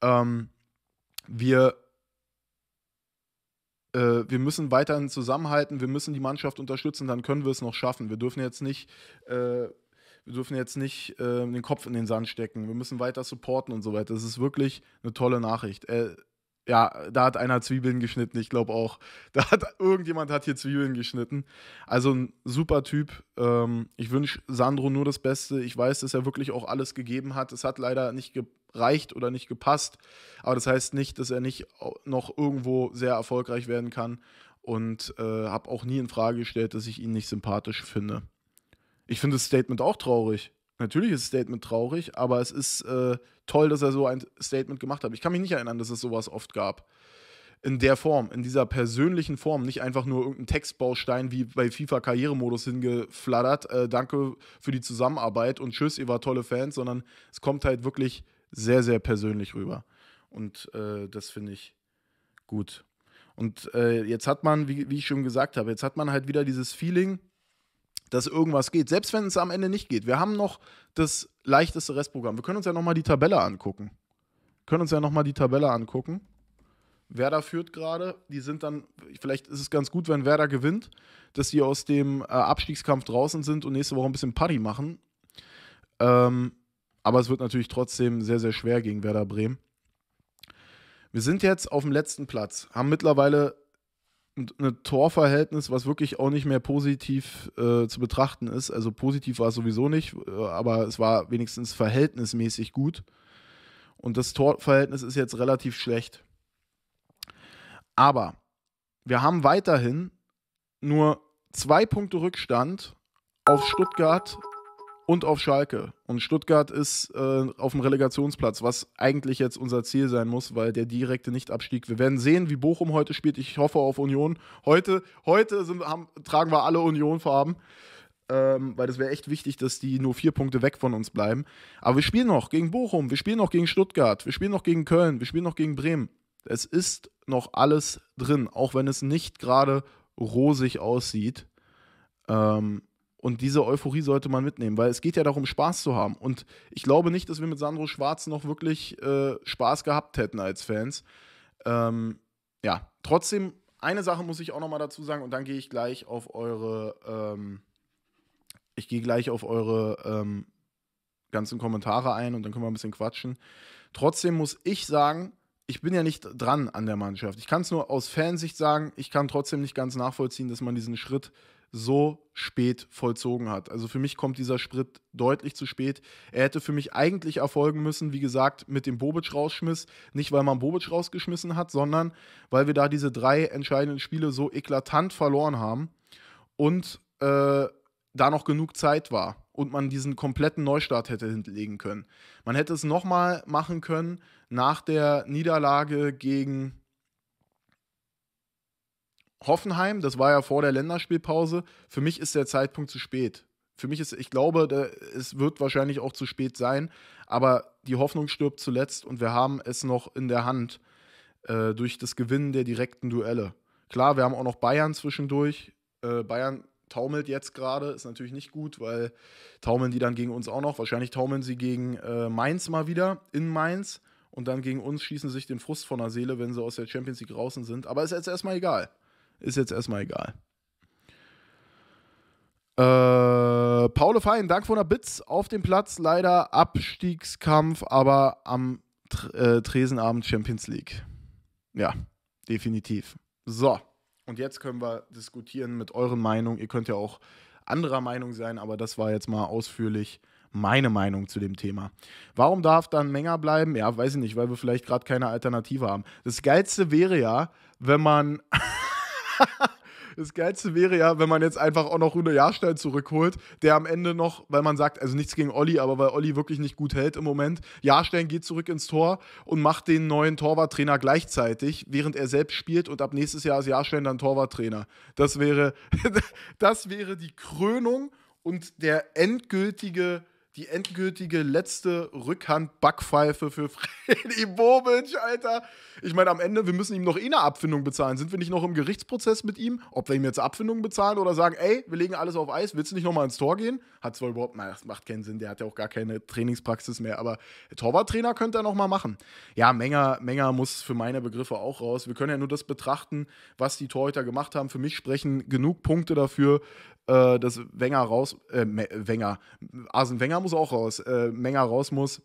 ähm, wir, äh, wir müssen weiterhin zusammenhalten, wir müssen die Mannschaft unterstützen, dann können wir es noch schaffen. Wir dürfen jetzt nicht, äh, wir dürfen jetzt nicht äh, den Kopf in den Sand stecken, wir müssen weiter supporten und so weiter. Das ist wirklich eine tolle Nachricht. Er äh, ja, da hat einer Zwiebeln geschnitten, ich glaube auch. (laughs) Da hat irgendjemand hat hier Zwiebeln geschnitten. Also ein super Typ. Ähm, ich wünsche Sandro nur das Beste. Ich weiß, dass er wirklich auch alles gegeben hat. Es hat leider nicht gereicht oder nicht gepasst. Aber das heißt nicht, dass er nicht noch irgendwo sehr erfolgreich werden kann. Und äh, habe auch nie in Frage gestellt, dass ich ihn nicht sympathisch finde. Ich finde das Statement auch traurig. Natürlich ist Statement traurig, aber es ist äh, toll, dass er so ein Statement gemacht hat. Ich kann mich nicht erinnern, dass es sowas oft gab. In der Form, in dieser persönlichen Form, nicht einfach nur irgendein Textbaustein wie bei FIFA Karrieremodus hingeflattert. Äh, danke für die Zusammenarbeit und tschüss, ihr war tolle Fans, sondern es kommt halt wirklich sehr, sehr persönlich rüber. Und äh, das finde ich gut. Und äh, jetzt hat man, wie, wie ich schon gesagt habe, jetzt hat man halt wieder dieses Feeling, dass irgendwas geht. Selbst wenn es am Ende nicht geht. Wir haben noch das leichteste Restprogramm. Wir können uns ja nochmal die Tabelle angucken. Wir können uns ja nochmal die Tabelle angucken. Werder führt gerade. Die sind dann, vielleicht ist es ganz gut, wenn Werder gewinnt, dass die aus dem äh, Abstiegskampf draußen sind und nächste Woche ein bisschen Party machen. Ähm, aber es wird natürlich trotzdem sehr, sehr schwer gegen Werder Bremen. Wir sind jetzt auf dem letzten Platz, haben mittlerweile ein Torverhältnis, was wirklich auch nicht mehr positiv äh, zu betrachten ist. Also positiv war es sowieso nicht, äh, aber es war wenigstens verhältnismäßig gut. Und das Torverhältnis ist jetzt relativ schlecht. Aber wir haben weiterhin nur zwei Punkte Rückstand auf Stuttgart und auf Schalke. Und Stuttgart ist äh, auf dem Relegationsplatz, was eigentlich jetzt unser Ziel sein muss, weil der direkte Nichtabstieg. Wir werden sehen, wie Bochum heute spielt. Ich hoffe auf Union. Heute, heute sind, haben, tragen wir alle Union-Farben, ähm, weil das wäre echt wichtig, dass die nur vier Punkte weg von uns bleiben. Aber wir spielen noch gegen Bochum, wir spielen noch gegen Stuttgart, wir spielen noch gegen Köln, wir spielen noch gegen Bremen. Es ist noch alles drin, auch wenn es nicht gerade rosig aussieht. Ähm, und diese Euphorie sollte man mitnehmen, weil es geht ja darum, Spaß zu haben. Und ich glaube nicht, dass wir mit Sandro Schwarz noch wirklich äh, Spaß gehabt hätten als Fans. Ähm, ja, trotzdem, eine Sache muss ich auch nochmal dazu sagen und dann gehe ich gleich auf eure, ähm, ich gehe gleich auf eure ähm, ganzen Kommentare ein und dann können wir ein bisschen quatschen. Trotzdem muss ich sagen, ich bin ja nicht dran an der Mannschaft. Ich kann es nur aus Fansicht sagen, ich kann trotzdem nicht ganz nachvollziehen, dass man diesen Schritt so spät vollzogen hat. Also für mich kommt dieser Sprit deutlich zu spät. Er hätte für mich eigentlich erfolgen müssen, wie gesagt, mit dem Bobic rausschmiss. Nicht, weil man Bobic rausgeschmissen hat, sondern weil wir da diese drei entscheidenden Spiele so eklatant verloren haben und äh, da noch genug Zeit war und man diesen kompletten Neustart hätte hinterlegen können. Man hätte es nochmal machen können nach der Niederlage gegen Hoffenheim, das war ja vor der Länderspielpause, für mich ist der Zeitpunkt zu spät. Für mich ist, ich glaube, es wird wahrscheinlich auch zu spät sein, aber die Hoffnung stirbt zuletzt und wir haben es noch in der Hand äh, durch das Gewinnen der direkten Duelle. Klar, wir haben auch noch Bayern zwischendurch. Äh, Bayern taumelt jetzt gerade, ist natürlich nicht gut, weil taumeln die dann gegen uns auch noch. Wahrscheinlich taumeln sie gegen äh, Mainz mal wieder in Mainz und dann gegen uns schießen sie sich den Frust von der Seele, wenn sie aus der Champions League draußen sind. Aber ist jetzt erstmal egal. Ist jetzt erstmal egal. Äh, Paulo Fein, Dank von der Bits auf dem Platz. Leider Abstiegskampf, aber am äh, Tresenabend Champions League. Ja, definitiv. So, und jetzt können wir diskutieren mit euren Meinungen. Ihr könnt ja auch anderer Meinung sein, aber das war jetzt mal ausführlich meine Meinung zu dem Thema. Warum darf dann Menger bleiben? Ja, weiß ich nicht, weil wir vielleicht gerade keine Alternative haben. Das Geilste wäre ja, wenn man. (laughs) (laughs) Das Geilste wäre ja, wenn man jetzt einfach auch noch Rune Jahrstein zurückholt, der am Ende noch, weil man sagt, also nichts gegen Olli, aber weil Olli wirklich nicht gut hält im Moment, Jahrstein geht zurück ins Tor und macht den neuen Torwarttrainer gleichzeitig, während er selbst spielt und ab nächstes Jahr ist Jahrstein dann Torwarttrainer. Das wäre, (laughs) das wäre die Krönung und der endgültige die endgültige letzte Rückhand-Backpfeife für (laughs) Freddy Bobic, Alter. Ich meine, am Ende, wir müssen ihm noch eh eine Abfindung bezahlen. Sind wir nicht noch im Gerichtsprozess mit ihm? Ob wir ihm jetzt Abfindungen bezahlen oder sagen, ey, wir legen alles auf Eis, willst du nicht nochmal ins Tor gehen? Hat zwar überhaupt, na, das macht keinen Sinn, der hat ja auch gar keine Trainingspraxis mehr, aber Torwarttrainer könnte er nochmal machen. Ja, Menger, Menger muss für meine Begriffe auch raus. Wir können ja nur das betrachten, was die Torhüter gemacht haben. Für mich sprechen genug Punkte dafür, äh, dass Wenger raus, äh, Wenger, Arsene Wenger muss auch raus, äh, Menger raus muss.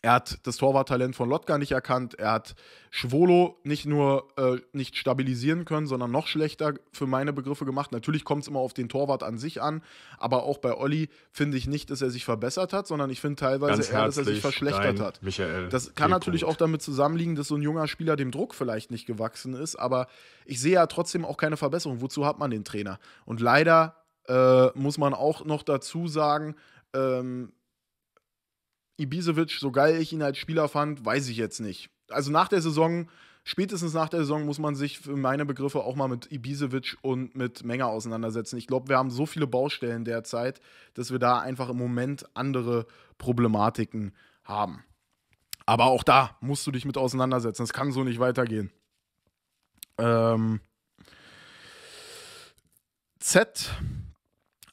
Er hat das Torwarttalent von Lotka nicht erkannt. Er hat Schwolo nicht nur äh, nicht stabilisieren können, sondern noch schlechter für meine Begriffe gemacht. Natürlich kommt es immer auf den Torwart an sich an, aber auch bei Olli finde ich nicht, dass er sich verbessert hat, sondern ich finde teilweise eher, dass er sich verschlechtert hat. Michael das kann natürlich auch damit zusammenliegen, dass so ein junger Spieler dem Druck vielleicht nicht gewachsen ist, aber ich sehe ja trotzdem auch keine Verbesserung. Wozu hat man den Trainer? Und leider äh, muss man auch noch dazu sagen, ähm, Ibisevic, so geil ich ihn als Spieler fand, weiß ich jetzt nicht. Also nach der Saison, spätestens nach der Saison, muss man sich für meine Begriffe auch mal mit Ibisevic und mit Menge auseinandersetzen. Ich glaube, wir haben so viele Baustellen derzeit, dass wir da einfach im Moment andere Problematiken haben. Aber auch da musst du dich mit auseinandersetzen. Es kann so nicht weitergehen. Ähm, Z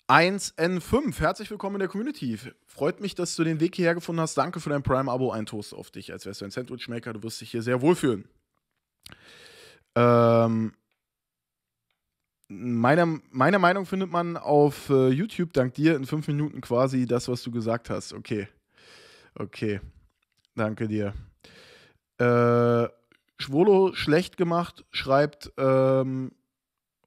1N5, herzlich willkommen in der Community. Freut mich, dass du den Weg hierher gefunden hast. Danke für dein Prime-Abo. Ein Toast auf dich, als wärst du ein Sandwich-Maker. Du wirst dich hier sehr wohlfühlen. Ähm, meiner, meiner Meinung findet man auf äh, YouTube dank dir in fünf Minuten quasi das, was du gesagt hast. Okay. Okay. Danke dir. Äh, Schwolo schlecht gemacht, schreibt. Ähm,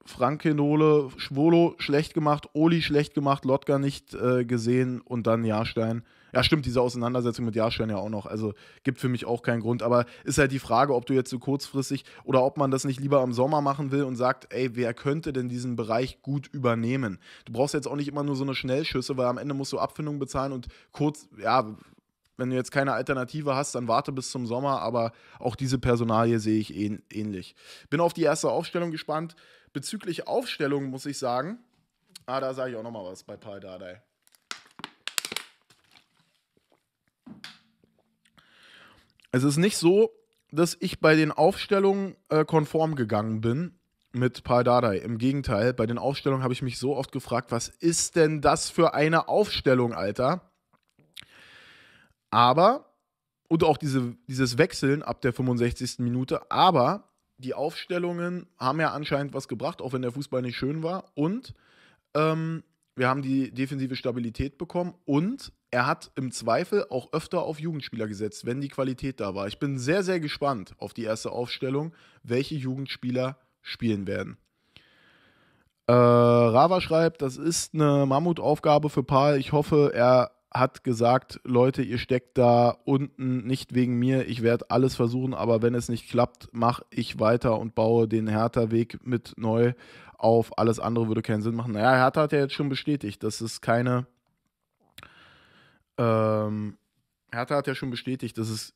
Frank Frankenole, Schwolo schlecht gemacht, Oli schlecht gemacht, Lotka nicht äh, gesehen und dann Jahrstein. Ja, stimmt, diese Auseinandersetzung mit Jahrstein ja auch noch. Also gibt für mich auch keinen Grund. Aber ist halt die Frage, ob du jetzt so kurzfristig oder ob man das nicht lieber im Sommer machen will und sagt, ey, wer könnte denn diesen Bereich gut übernehmen? Du brauchst jetzt auch nicht immer nur so eine Schnellschüsse, weil am Ende musst du Abfindung bezahlen und kurz, ja, wenn du jetzt keine Alternative hast, dann warte bis zum Sommer. Aber auch diese Personalie sehe ich ähnlich. Bin auf die erste Aufstellung gespannt. Bezüglich Aufstellung muss ich sagen, ah, da sage ich auch nochmal was bei Paul Dardai. Es ist nicht so, dass ich bei den Aufstellungen äh, konform gegangen bin mit Paul Dardai. Im Gegenteil, bei den Aufstellungen habe ich mich so oft gefragt, was ist denn das für eine Aufstellung, Alter? Aber, und auch diese, dieses Wechseln ab der 65. Minute, aber die Aufstellungen haben ja anscheinend was gebracht, auch wenn der Fußball nicht schön war. Und ähm, wir haben die defensive Stabilität bekommen und er hat im Zweifel auch öfter auf Jugendspieler gesetzt, wenn die Qualität da war. Ich bin sehr, sehr gespannt auf die erste Aufstellung, welche Jugendspieler spielen werden. Äh, Rava schreibt, das ist eine Mammutaufgabe für Paul. Ich hoffe, er hat gesagt, Leute, ihr steckt da unten nicht wegen mir, ich werde alles versuchen, aber wenn es nicht klappt, mache ich weiter und baue den Hertha-Weg mit neu auf. Alles andere würde keinen Sinn machen. Naja, Hertha hat ja jetzt schon bestätigt, dass es keine... Ähm, Hertha hat ja schon bestätigt, dass es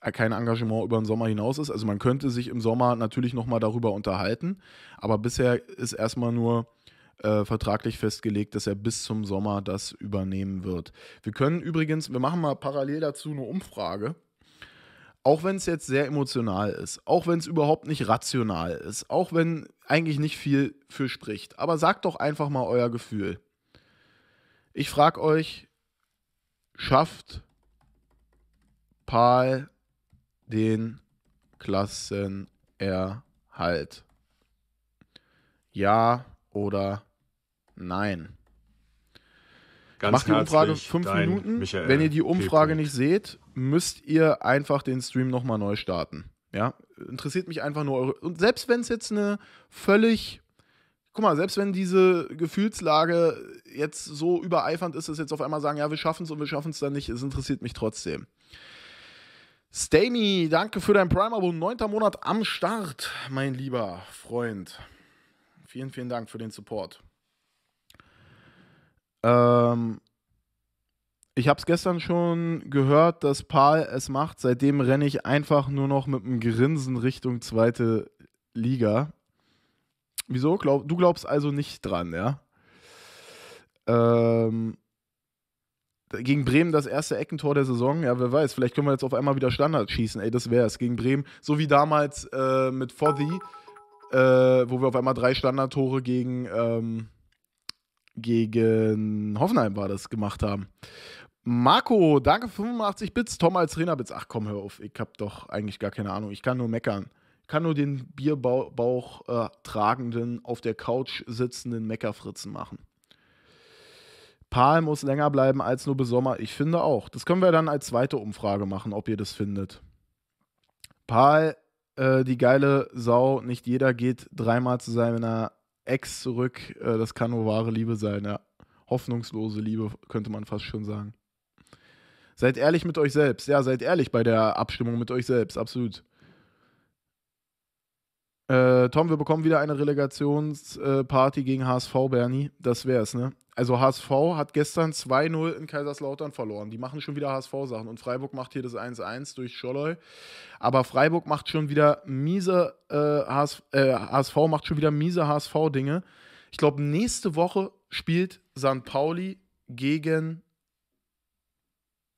kein Engagement über den Sommer hinaus ist. Also man könnte sich im Sommer natürlich nochmal darüber unterhalten, aber bisher ist erstmal nur äh, vertraglich festgelegt, dass er bis zum Sommer das übernehmen wird. Wir können übrigens, wir machen mal parallel dazu eine Umfrage. Auch wenn es jetzt sehr emotional ist, auch wenn es überhaupt nicht rational ist, auch wenn eigentlich nicht viel für spricht, aber sagt doch einfach mal euer Gefühl. Ich frage euch, schafft Paul den Klassenerhalt? Ja oder Nein. Ganz Macht die Umfrage fünf Minuten. Michael Wenn ihr die Umfrage nicht seht, müsst ihr einfach den Stream nochmal neu starten. Ja, interessiert mich einfach nur eure. Und selbst wenn es jetzt eine völlig. Guck mal, selbst wenn diese Gefühlslage jetzt so übereifernd ist, dass jetzt auf einmal sagen, ja, wir schaffen es und wir schaffen es dann nicht, es interessiert mich trotzdem. Stamy, danke für dein Prime-Abo. Neunter Monat am Start, mein lieber Freund. Vielen, vielen Dank für den Support. Ähm, ich habe es gestern schon gehört, dass Paul es macht. Seitdem renne ich einfach nur noch mit einem Grinsen Richtung zweite Liga. Wieso? Glaub, du glaubst also nicht dran, ja? Ähm, gegen Bremen das erste Eckentor der Saison. Ja, wer weiß, vielleicht können wir jetzt auf einmal wieder Standard schießen. Ey, das wäre es. Gegen Bremen, so wie damals äh, mit Fothy, äh, wo wir auf einmal drei Standardtore gegen, ähm, gegen Hoffenheim war das gemacht haben. Marco, danke für 85 Bits. Tom als Bits. Ach komm, hör auf. Ich habe doch eigentlich gar keine Ahnung. Ich kann nur meckern. Ich kann nur den Bierbauch äh, tragenden, auf der Couch sitzenden Meckerfritzen machen. Paul muss länger bleiben als nur bis Sommer. Ich finde auch. Das können wir dann als zweite Umfrage machen, ob ihr das findet. Paul, äh, die geile Sau. Nicht jeder geht dreimal zu seiner Ex zurück. Äh, das kann nur wahre Liebe sein, ja. Hoffnungslose Liebe, könnte man fast schon sagen. Seid ehrlich mit euch selbst. Ja, seid ehrlich bei der Abstimmung mit euch selbst, absolut. Äh, Tom, wir bekommen wieder eine Relegationsparty gegen HSV, Bernie. Das wär's, ne? Also HSV hat gestern 2-0 in Kaiserslautern verloren. Die machen schon wieder HSV-Sachen. Und Freiburg macht hier das 1-1 durch Scholloy. Aber Freiburg macht schon wieder miese äh, HSV, äh, HSV macht schon wieder miese HSV-Dinge. Ich glaube, nächste Woche spielt St. Pauli gegen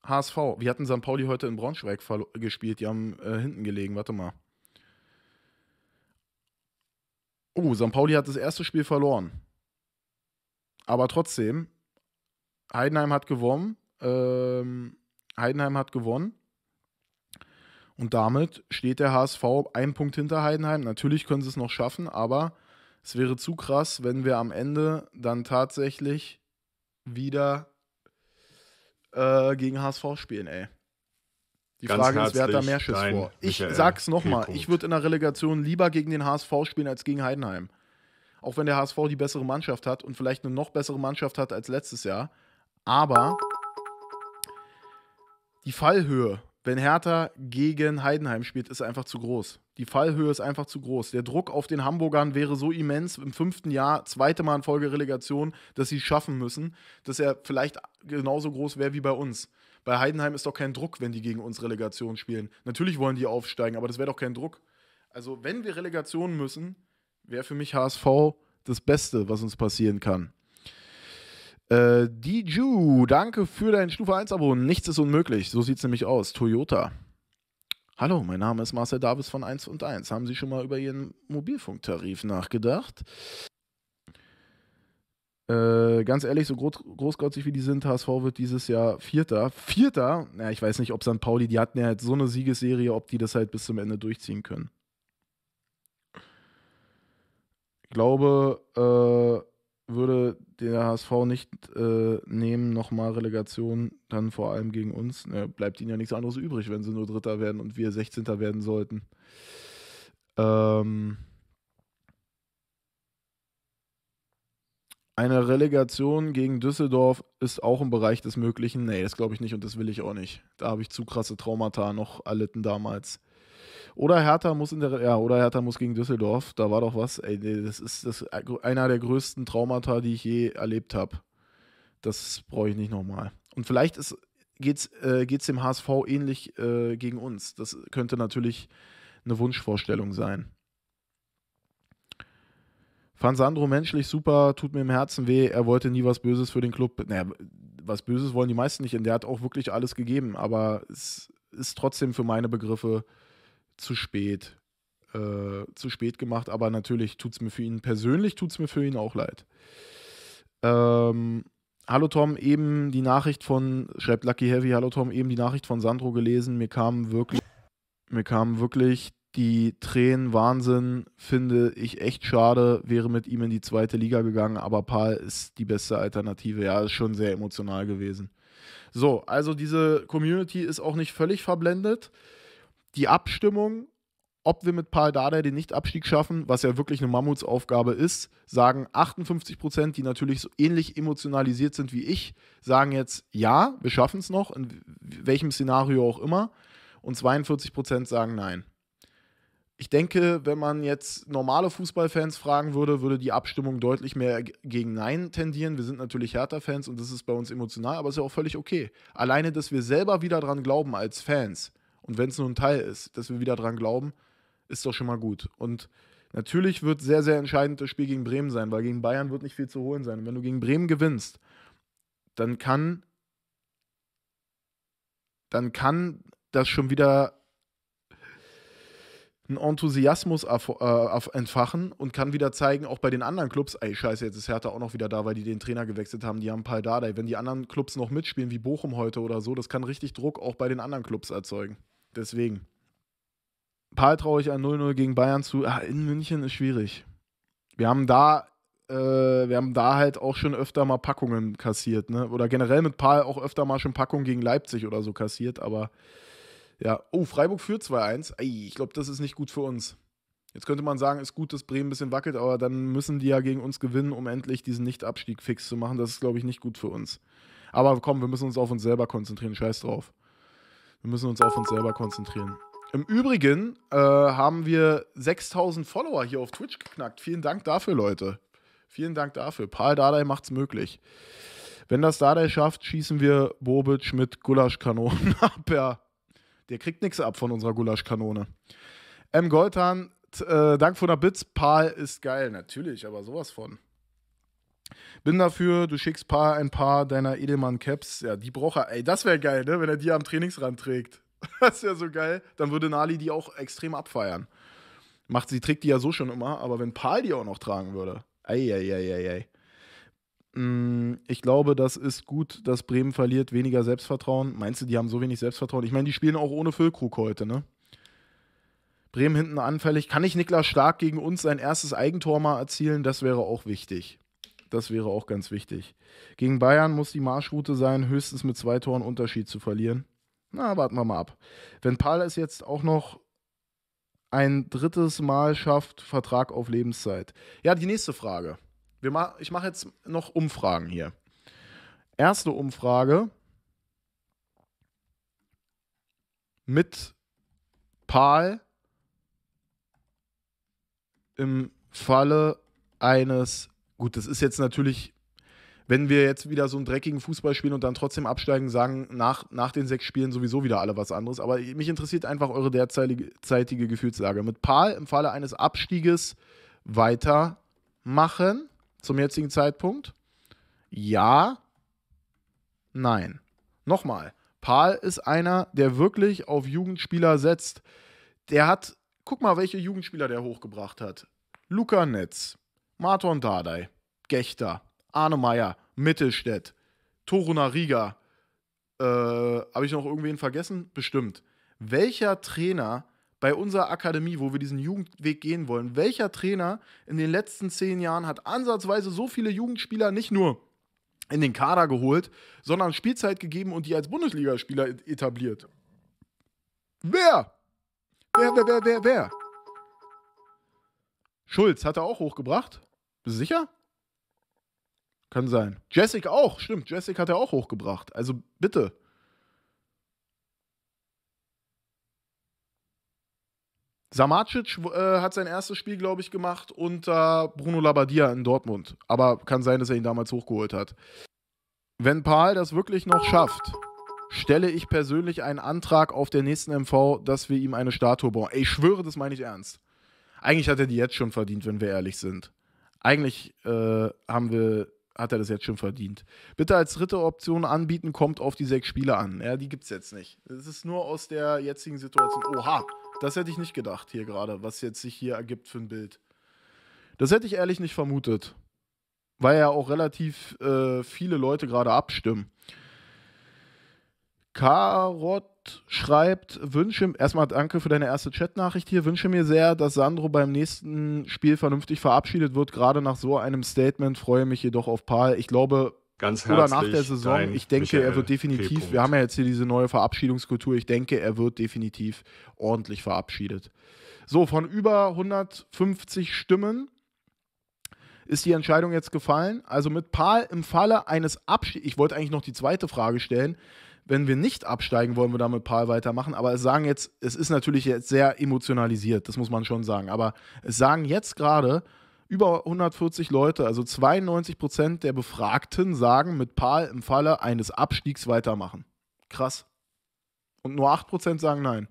HSV. Wir hatten St. Pauli heute in Braunschweig gespielt. Die haben äh, hinten gelegen. Warte mal. Oh, St. Pauli hat das erste Spiel verloren. Aber trotzdem, Heidenheim hat gewonnen. Ähm, Heidenheim hat gewonnen. Und damit steht der HSV einen Punkt hinter Heidenheim. Natürlich können sie es noch schaffen, aber es wäre zu krass, wenn wir am Ende dann tatsächlich wieder äh, gegen HSV spielen, ey. Die Ganz Frage ist, wer hat da mehr Schiss vor? Ich Michael sag's nochmal, ich würde in der Relegation lieber gegen den HSV spielen als gegen Heidenheim. Auch wenn der HSV die bessere Mannschaft hat und vielleicht eine noch bessere Mannschaft hat als letztes Jahr. Aber die Fallhöhe, wenn Hertha gegen Heidenheim spielt, ist einfach zu groß. Die Fallhöhe ist einfach zu groß. Der Druck auf den Hamburgern wäre so immens im fünften Jahr, zweite Mal in Folge Relegation, dass sie es schaffen müssen, dass er vielleicht genauso groß wäre wie bei uns. Bei Heidenheim ist doch kein Druck, wenn die gegen uns Relegation spielen. Natürlich wollen die aufsteigen, aber das wäre doch kein Druck. Also, wenn wir Relegation müssen, wäre für mich HSV das Beste, was uns passieren kann. Äh, die danke für dein Stufe 1-Abo. Nichts ist unmöglich. So sieht es nämlich aus. Toyota. Hallo, mein Name ist Marcel Davis von 1 und 1. Haben Sie schon mal über Ihren Mobilfunktarif nachgedacht? Äh, ganz ehrlich, so groß, großkotzig wie die sind, HSV wird dieses Jahr Vierter. Vierter? Na, ich weiß nicht, ob St. Pauli, die hatten ja halt so eine Siegesserie, ob die das halt bis zum Ende durchziehen können. Ich glaube, äh, würde der HSV nicht äh, nehmen, nochmal Relegation, dann vor allem gegen uns. Na, bleibt ihnen ja nichts anderes übrig, wenn sie nur Dritter werden und wir 16. werden sollten. Ähm. Eine Relegation gegen Düsseldorf ist auch im Bereich des Möglichen. Nee, das glaube ich nicht und das will ich auch nicht. Da habe ich zu krasse Traumata noch erlitten damals. Oder Hertha muss in der ja, oder Hertha muss gegen Düsseldorf. Da war doch was. Ey, das ist das einer der größten Traumata, die ich je erlebt habe. Das brauche ich nicht nochmal. Und vielleicht geht es äh, dem HSV ähnlich äh, gegen uns. Das könnte natürlich eine Wunschvorstellung sein. Fand Sandro menschlich super, tut mir im Herzen weh. Er wollte nie was Böses für den Club. Naja, was Böses wollen die meisten nicht. Und der hat auch wirklich alles gegeben. Aber es ist trotzdem für meine Begriffe zu spät. Äh, zu spät gemacht. Aber natürlich tut es mir für ihn, persönlich tut es mir für ihn auch leid. Ähm, hallo Tom, eben die Nachricht von, schreibt Lucky Heavy, hallo Tom, eben die Nachricht von Sandro gelesen. Mir kam wirklich, mir kam wirklich die Tränen Wahnsinn, finde ich echt schade, wäre mit ihm in die zweite Liga gegangen, aber Paul ist die beste Alternative. Ja, ist schon sehr emotional gewesen. So, also diese Community ist auch nicht völlig verblendet. Die Abstimmung, ob wir mit Paul Dardai den Nichtabstieg schaffen, was ja wirklich eine Mammutsaufgabe ist, sagen 58 Prozent, die natürlich so ähnlich emotionalisiert sind wie ich, sagen jetzt ja, wir schaffen es noch, in welchem Szenario auch immer. Und 42 Prozent sagen nein ich denke, wenn man jetzt normale Fußballfans fragen würde, würde die Abstimmung deutlich mehr gegen Nein tendieren. Wir sind natürlich Hertha-Fans und das ist bei uns emotional, aber ist ja auch völlig okay. Alleine, dass wir selber wieder dran glauben als Fans und wenn es nur ein Teil ist, dass wir wieder dran glauben, ist doch schon mal gut. Und natürlich wird sehr, sehr entscheidend das Spiel gegen Bremen sein, weil gegen Bayern wird nicht viel zu holen sein. Und wenn du gegen Bremen gewinnst, dann kann, dann kann das schon wieder einen Enthusiasmus äh, entfachen und kann wieder zeigen, auch bei den anderen Clubs, ey, scheiße, jetzt ist Hertha auch noch wieder da, weil die den Trainer gewechselt haben, die haben Pal Paldada. Wenn die anderen Clubs noch mitspielen, wie Bochum heute oder so, das kann richtig Druck auch bei den anderen Clubs erzeugen. Deswegen. Pal traue ich ein 0-0 gegen Bayern zu. Ach, in München ist schwierig. Wir haben da äh, wir haben da halt auch schon öfter mal Packungen kassiert, ne? Oder generell mit Paul auch öfter mal schon Packungen gegen Leipzig oder so kassiert, aber ja, oh, Freiburg führt 2-1. Ich glaube, das ist nicht gut für uns. Jetzt könnte man sagen, ist gut, dass Bremen ein bisschen wackelt, aber dann müssen die ja gegen uns gewinnen, um endlich diesen Nicht-Abstieg fix zu machen. Das ist, glaube ich, nicht gut für uns. Aber komm, wir müssen uns auf uns selber konzentrieren. Scheiß drauf. Wir müssen uns auf uns selber konzentrieren. Im Übrigen äh, haben wir 6000 Follower hier auf Twitch geknackt. Vielen Dank dafür, Leute. Vielen Dank dafür. Paul Dardai es möglich. Wenn das Dardai schafft, schießen wir Bobic mit Gulaschkanonen (laughs) ab. Ja. Der kriegt nichts ab von unserer Gulaschkanone. M. Goldhahn, äh, Dank von der Bits. Paul ist geil, natürlich, aber sowas von. Bin dafür, du schickst Paar ein paar deiner Edelmann-Caps. Ja, die braucht er. Ey, das wäre geil, ne? wenn er die am Trainingsrand trägt. (laughs) Das wäre so geil. Dann würde Nali die auch extrem abfeiern. Macht sie, trägt die ja so schon immer, aber wenn Paul die auch noch tragen würde. Eieieiei. Ei, ei, ei, Mm, ich glaube, das ist gut, dass Bremen verliert, weniger Selbstvertrauen. Meinst du, die haben so wenig Selbstvertrauen? Ich meine, die spielen auch ohne Füllkrug heute, ne? Bremen hinten anfällig. Kann ich Niklas Stark gegen uns sein erstes Eigentor mal erzielen? Das wäre auch wichtig. Das wäre auch ganz wichtig. Gegen Bayern muss die Marschroute sein, höchstens mit zwei Toren Unterschied zu verlieren. Na, warten wir mal ab. Wenn es jetzt auch noch ein drittes Mal schafft, Vertrag auf Lebenszeit. Ja, die nächste Frage. Wir ma ich mache jetzt noch Umfragen hier. Erste Umfrage mit Paul im Falle eines, gut, das ist jetzt natürlich, wenn wir jetzt wieder so einen dreckigen Fußball spielen und dann trotzdem absteigen, sagen nach, nach den sechs Spielen sowieso wieder alle was anderes. Aber mich interessiert einfach eure derzeitige Gefühlslage. Mit Paul im Falle eines Abstieges weitermachen zum jetzigen Zeitpunkt? Ja, nein. Nochmal, Paul ist einer, der wirklich auf Jugendspieler setzt. Der hat, guck mal, welche Jugendspieler der hochgebracht hat. Luca Netz, Marton Dardai, Gechter, Arne Meyer, Mittelstädt, Toruna Riga. Äh, Habe ich noch irgendwen vergessen? Bestimmt. Welcher Trainer bei unserer Akademie, wo wir diesen Jugendweg gehen wollen, welcher Trainer in den letzten zehn Jahren hat ansatzweise so viele Jugendspieler nicht nur in den Kader geholt, sondern Spielzeit gegeben und die als Bundesligaspieler etabliert? Wer? Wer, wer, wer, wer, wer? Schulz hat er auch hochgebracht. Bist du sicher? Kann sein. Jessic auch, stimmt. Jessic hat er auch hochgebracht. Also bitte. Samacic äh, hat sein erstes Spiel, glaube ich, gemacht unter Bruno Labbadia in Dortmund. Aber kann sein, dass er ihn damals hochgeholt hat. Wenn Paul das wirklich noch schafft, stelle ich persönlich einen Antrag auf der nächsten MV, dass wir ihm eine Statue bauen. Ey, ich schwöre, das meine ich ernst. Eigentlich hat er die jetzt schon verdient, wenn wir ehrlich sind. Eigentlich äh, haben wir, hat er das jetzt schon verdient. Bitte als dritte Option anbieten, kommt auf die sechs Spiele an. Ja, die gibt es jetzt nicht. Das ist nur aus der jetzigen Situation. Oha! Das hätte ich nicht gedacht hier gerade, was jetzt sich hier ergibt für ein Bild. Das hätte ich ehrlich nicht vermutet. Weil ja auch relativ äh, viele Leute gerade abstimmen. Karot schreibt, wünsche erstmal danke für deine erste Chatnachricht hier. Wünsche mir sehr, dass Sandro beim nächsten Spiel vernünftig verabschiedet wird. Gerade nach so einem Statement freue mich jedoch auf Paul. Ich glaube, Ganz herzlich. Oder nach der Saison. Ich denke, Michael er wird definitiv, wir haben ja jetzt hier diese neue Verabschiedungskultur, ich denke, er wird definitiv ordentlich verabschiedet. So, von über 150 Stimmen ist die Entscheidung jetzt gefallen. Also mit Paul im Falle eines Abschieds, ich wollte eigentlich noch die zweite Frage stellen, wenn wir nicht absteigen, wollen wir da mit Paul weitermachen. Aber es sagen jetzt, es ist natürlich jetzt sehr emotionalisiert, das muss man schon sagen. Aber es sagen jetzt gerade über 140 Leute, also 92 Prozent der Befragten, sagen, mit Paul im Falle eines Abstiegs weitermachen. Krass. Und nur 8 Prozent sagen nein.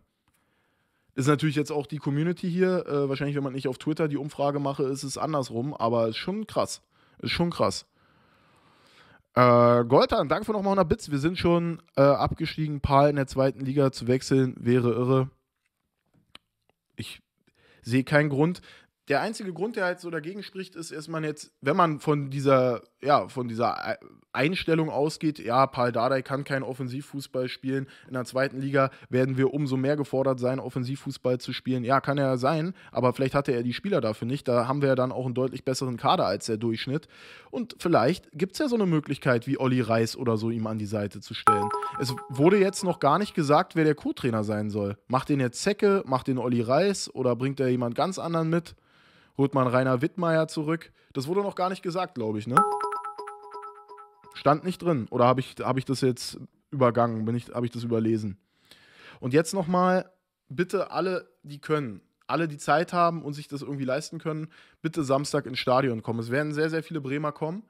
Ist natürlich jetzt auch die Community hier. Äh, wahrscheinlich, wenn man nicht auf Twitter die Umfrage mache, ist es andersrum, aber ist schon krass. Ist schon krass. Äh, Goldan, danke für nochmal 100 Bits. Wir sind schon äh, abgestiegen. Paul in der zweiten Liga zu wechseln wäre irre. Ich sehe keinen Grund der einzige Grund, der halt so dagegen spricht, ist, dass man jetzt, wenn man von dieser ja, von dieser Einstellung ausgeht, ja, Paul Dardai kann kein Offensivfußball spielen. In der zweiten Liga werden wir umso mehr gefordert sein, Offensivfußball zu spielen. Ja, kann er sein, aber vielleicht hatte er die Spieler dafür nicht. Da haben wir ja dann auch einen deutlich besseren Kader als der Durchschnitt. Und vielleicht gibt es ja so eine Möglichkeit, wie Olli Reis oder so ihm an die Seite zu stellen. Es wurde jetzt noch gar nicht gesagt, wer der Co-Trainer sein soll. Macht den jetzt Zecke, macht den Olli Reis oder bringt er jemand ganz anderen mit? Holt man Rainer Wittmeier zurück? Das wurde noch gar nicht gesagt, glaube ich, ne? Stand nicht drin. Oder habe ich, hab ich das jetzt übergangen? ich, habe ich das überlesen? Und jetzt nochmal, bitte alle, die können, alle, die Zeit haben und sich das irgendwie leisten können, bitte Samstag ins Stadion kommen. Es werden sehr, sehr viele Bremer kommen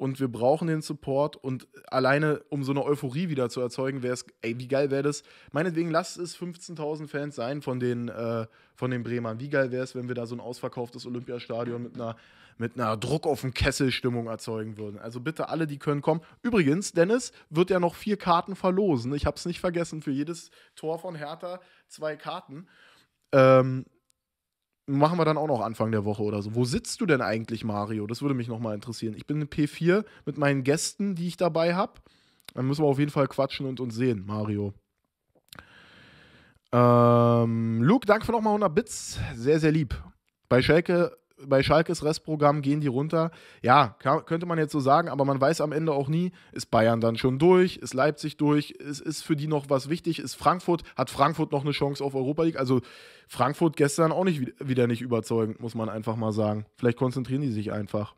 und wir brauchen den Support und alleine um so eine Euphorie wieder zu erzeugen, wäre es, ey, wie geil wäre das? Meinetwegen lasst es 15.000 Fans sein von den, äh, von den Bremern. Wie geil wäre es, wenn wir da so ein ausverkauftes Olympiastadion mit einer, mit einer Druck auf den Kessel Stimmung erzeugen würden. Also bitte alle, die können kommen. Übrigens, Dennis wird ja noch vier Karten verlosen. Ich habe es nicht vergessen, für jedes Tor von Hertha zwei Karten. Ähm, machen wir dann auch noch Anfang der Woche oder so. Wo sitzt du denn eigentlich, Mario? Das würde mich nochmal interessieren. Ich bin eine P4 mit meinen Gästen, die ich dabei habe. Dann müssen wir auf jeden Fall quatschen und uns sehen, Mario. Ähm, Luke, danke für nochmal 100 Bits. Sehr, sehr lieb. Bei Schalke bei Schalkes Restprogramm gehen die runter. Ja, kann, könnte man jetzt so sagen, aber man weiß am Ende auch nie, ist Bayern dann schon durch, ist Leipzig durch, ist, ist für die noch was wichtig, ist Frankfurt, hat Frankfurt noch eine Chance auf Europa League? Also Frankfurt gestern auch nicht wieder nicht überzeugend, muss man einfach mal sagen. Vielleicht konzentrieren die sich einfach.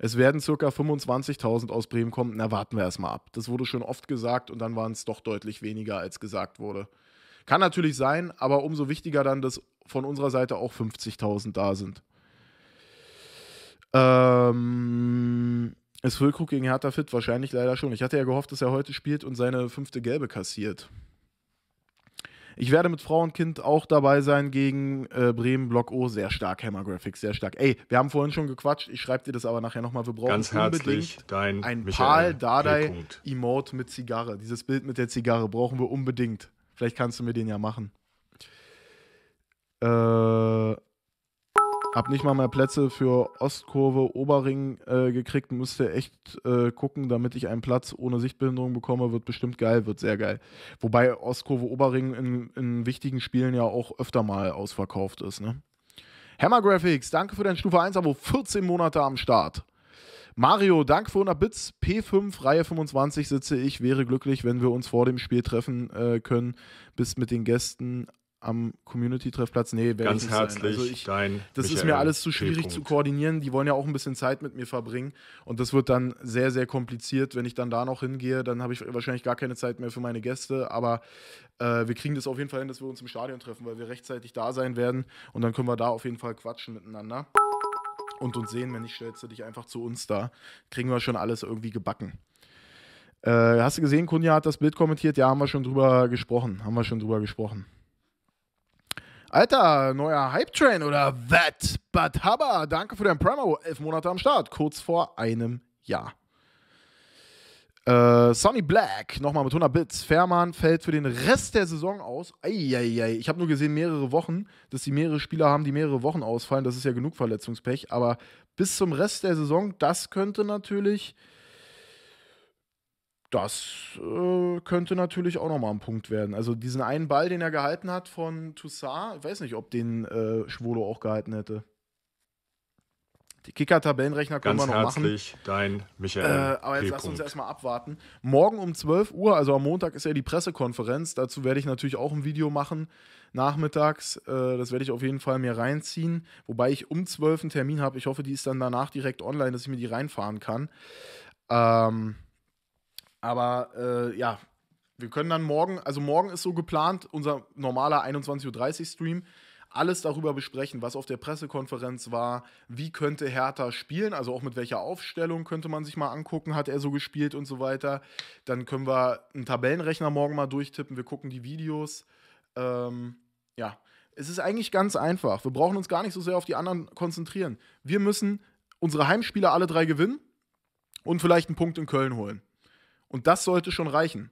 Es werden circa 25.000 aus Bremen kommen. Na, warten wir erstmal ab. Das wurde schon oft gesagt und dann waren es doch deutlich weniger, als gesagt wurde. Kann natürlich sein, aber umso wichtiger dann, das von unserer Seite auch 50.000 da sind. Ähm, ist Füllkrug gegen Hertha fit? Wahrscheinlich leider schon. Ich hatte ja gehofft, dass er heute spielt und seine fünfte Gelbe kassiert. Ich werde mit Frau und Kind auch dabei sein gegen äh, Bremen Block O. Sehr stark, Hammer Graphics, sehr stark. Ey, wir haben vorhin schon gequatscht. Ich schreibe dir das aber nachher nochmal. Wir brauchen Ganz herzlich dein ein Pal Dardai Emote mit Zigarre. Dieses Bild mit der Zigarre brauchen wir unbedingt. Vielleicht kannst du mir den ja machen. Äh, hab nicht mal mehr Plätze für Ostkurve, Oberring äh, gekriegt. Müsste echt äh, gucken, damit ich einen Platz ohne Sichtbehinderung bekomme. Wird bestimmt geil, wird sehr geil. Wobei Ostkurve, Oberring in, in wichtigen Spielen ja auch öfter mal ausverkauft ist. Ne? Hammer Graphics, danke für dein Stufe 1-Abo. 14 Monate am Start. Mario, danke für 100 Bits. P5, Reihe 25 sitze ich. Wäre glücklich, wenn wir uns vor dem Spiel treffen äh, können. Bis mit den Gästen am Community-Treffplatz. Nee, Ganz herzlich, also ich, dein. Das Michael ist mir alles zu schwierig zu koordinieren. Die wollen ja auch ein bisschen Zeit mit mir verbringen. Und das wird dann sehr, sehr kompliziert. Wenn ich dann da noch hingehe, dann habe ich wahrscheinlich gar keine Zeit mehr für meine Gäste. Aber äh, wir kriegen das auf jeden Fall hin, dass wir uns im Stadion treffen, weil wir rechtzeitig da sein werden. Und dann können wir da auf jeden Fall quatschen miteinander. Und uns sehen, wenn nicht, stellst du dich einfach zu uns da. Kriegen wir schon alles irgendwie gebacken. Äh, hast du gesehen, Kunja hat das Bild kommentiert? Ja, haben wir schon drüber gesprochen. Haben wir schon drüber gesprochen. Alter, neuer Hype-Train oder wet? But Hubba, danke für dein Promo. Elf Monate am Start, kurz vor einem Jahr. Äh, Sonny Black, nochmal mit 100 Bits. Fährmann fällt für den Rest der Saison aus. Eieiei. Ich habe nur gesehen, mehrere Wochen, dass sie mehrere Spieler haben, die mehrere Wochen ausfallen. Das ist ja genug Verletzungspech. Aber bis zum Rest der Saison, das könnte natürlich das äh, könnte natürlich auch nochmal ein Punkt werden. Also diesen einen Ball, den er gehalten hat von Toussaint, ich weiß nicht, ob den äh, Schwolo auch gehalten hätte. Die Kicker-Tabellenrechner können Ganz wir noch herzlich machen. dein Michael. Äh, aber jetzt lass uns erstmal abwarten. Morgen um 12 Uhr, also am Montag, ist ja die Pressekonferenz. Dazu werde ich natürlich auch ein Video machen, nachmittags. Äh, das werde ich auf jeden Fall mir reinziehen. Wobei ich um 12 einen Termin habe. Ich hoffe, die ist dann danach direkt online, dass ich mir die reinfahren kann. Ähm, aber äh, ja, wir können dann morgen, also morgen ist so geplant, unser normaler 21.30 Uhr Stream, alles darüber besprechen, was auf der Pressekonferenz war, wie könnte Hertha spielen, also auch mit welcher Aufstellung könnte man sich mal angucken, hat er so gespielt und so weiter. Dann können wir einen Tabellenrechner morgen mal durchtippen, wir gucken die Videos. Ähm, ja, es ist eigentlich ganz einfach. Wir brauchen uns gar nicht so sehr auf die anderen konzentrieren. Wir müssen unsere Heimspiele alle drei gewinnen und vielleicht einen Punkt in Köln holen. Und das sollte schon reichen.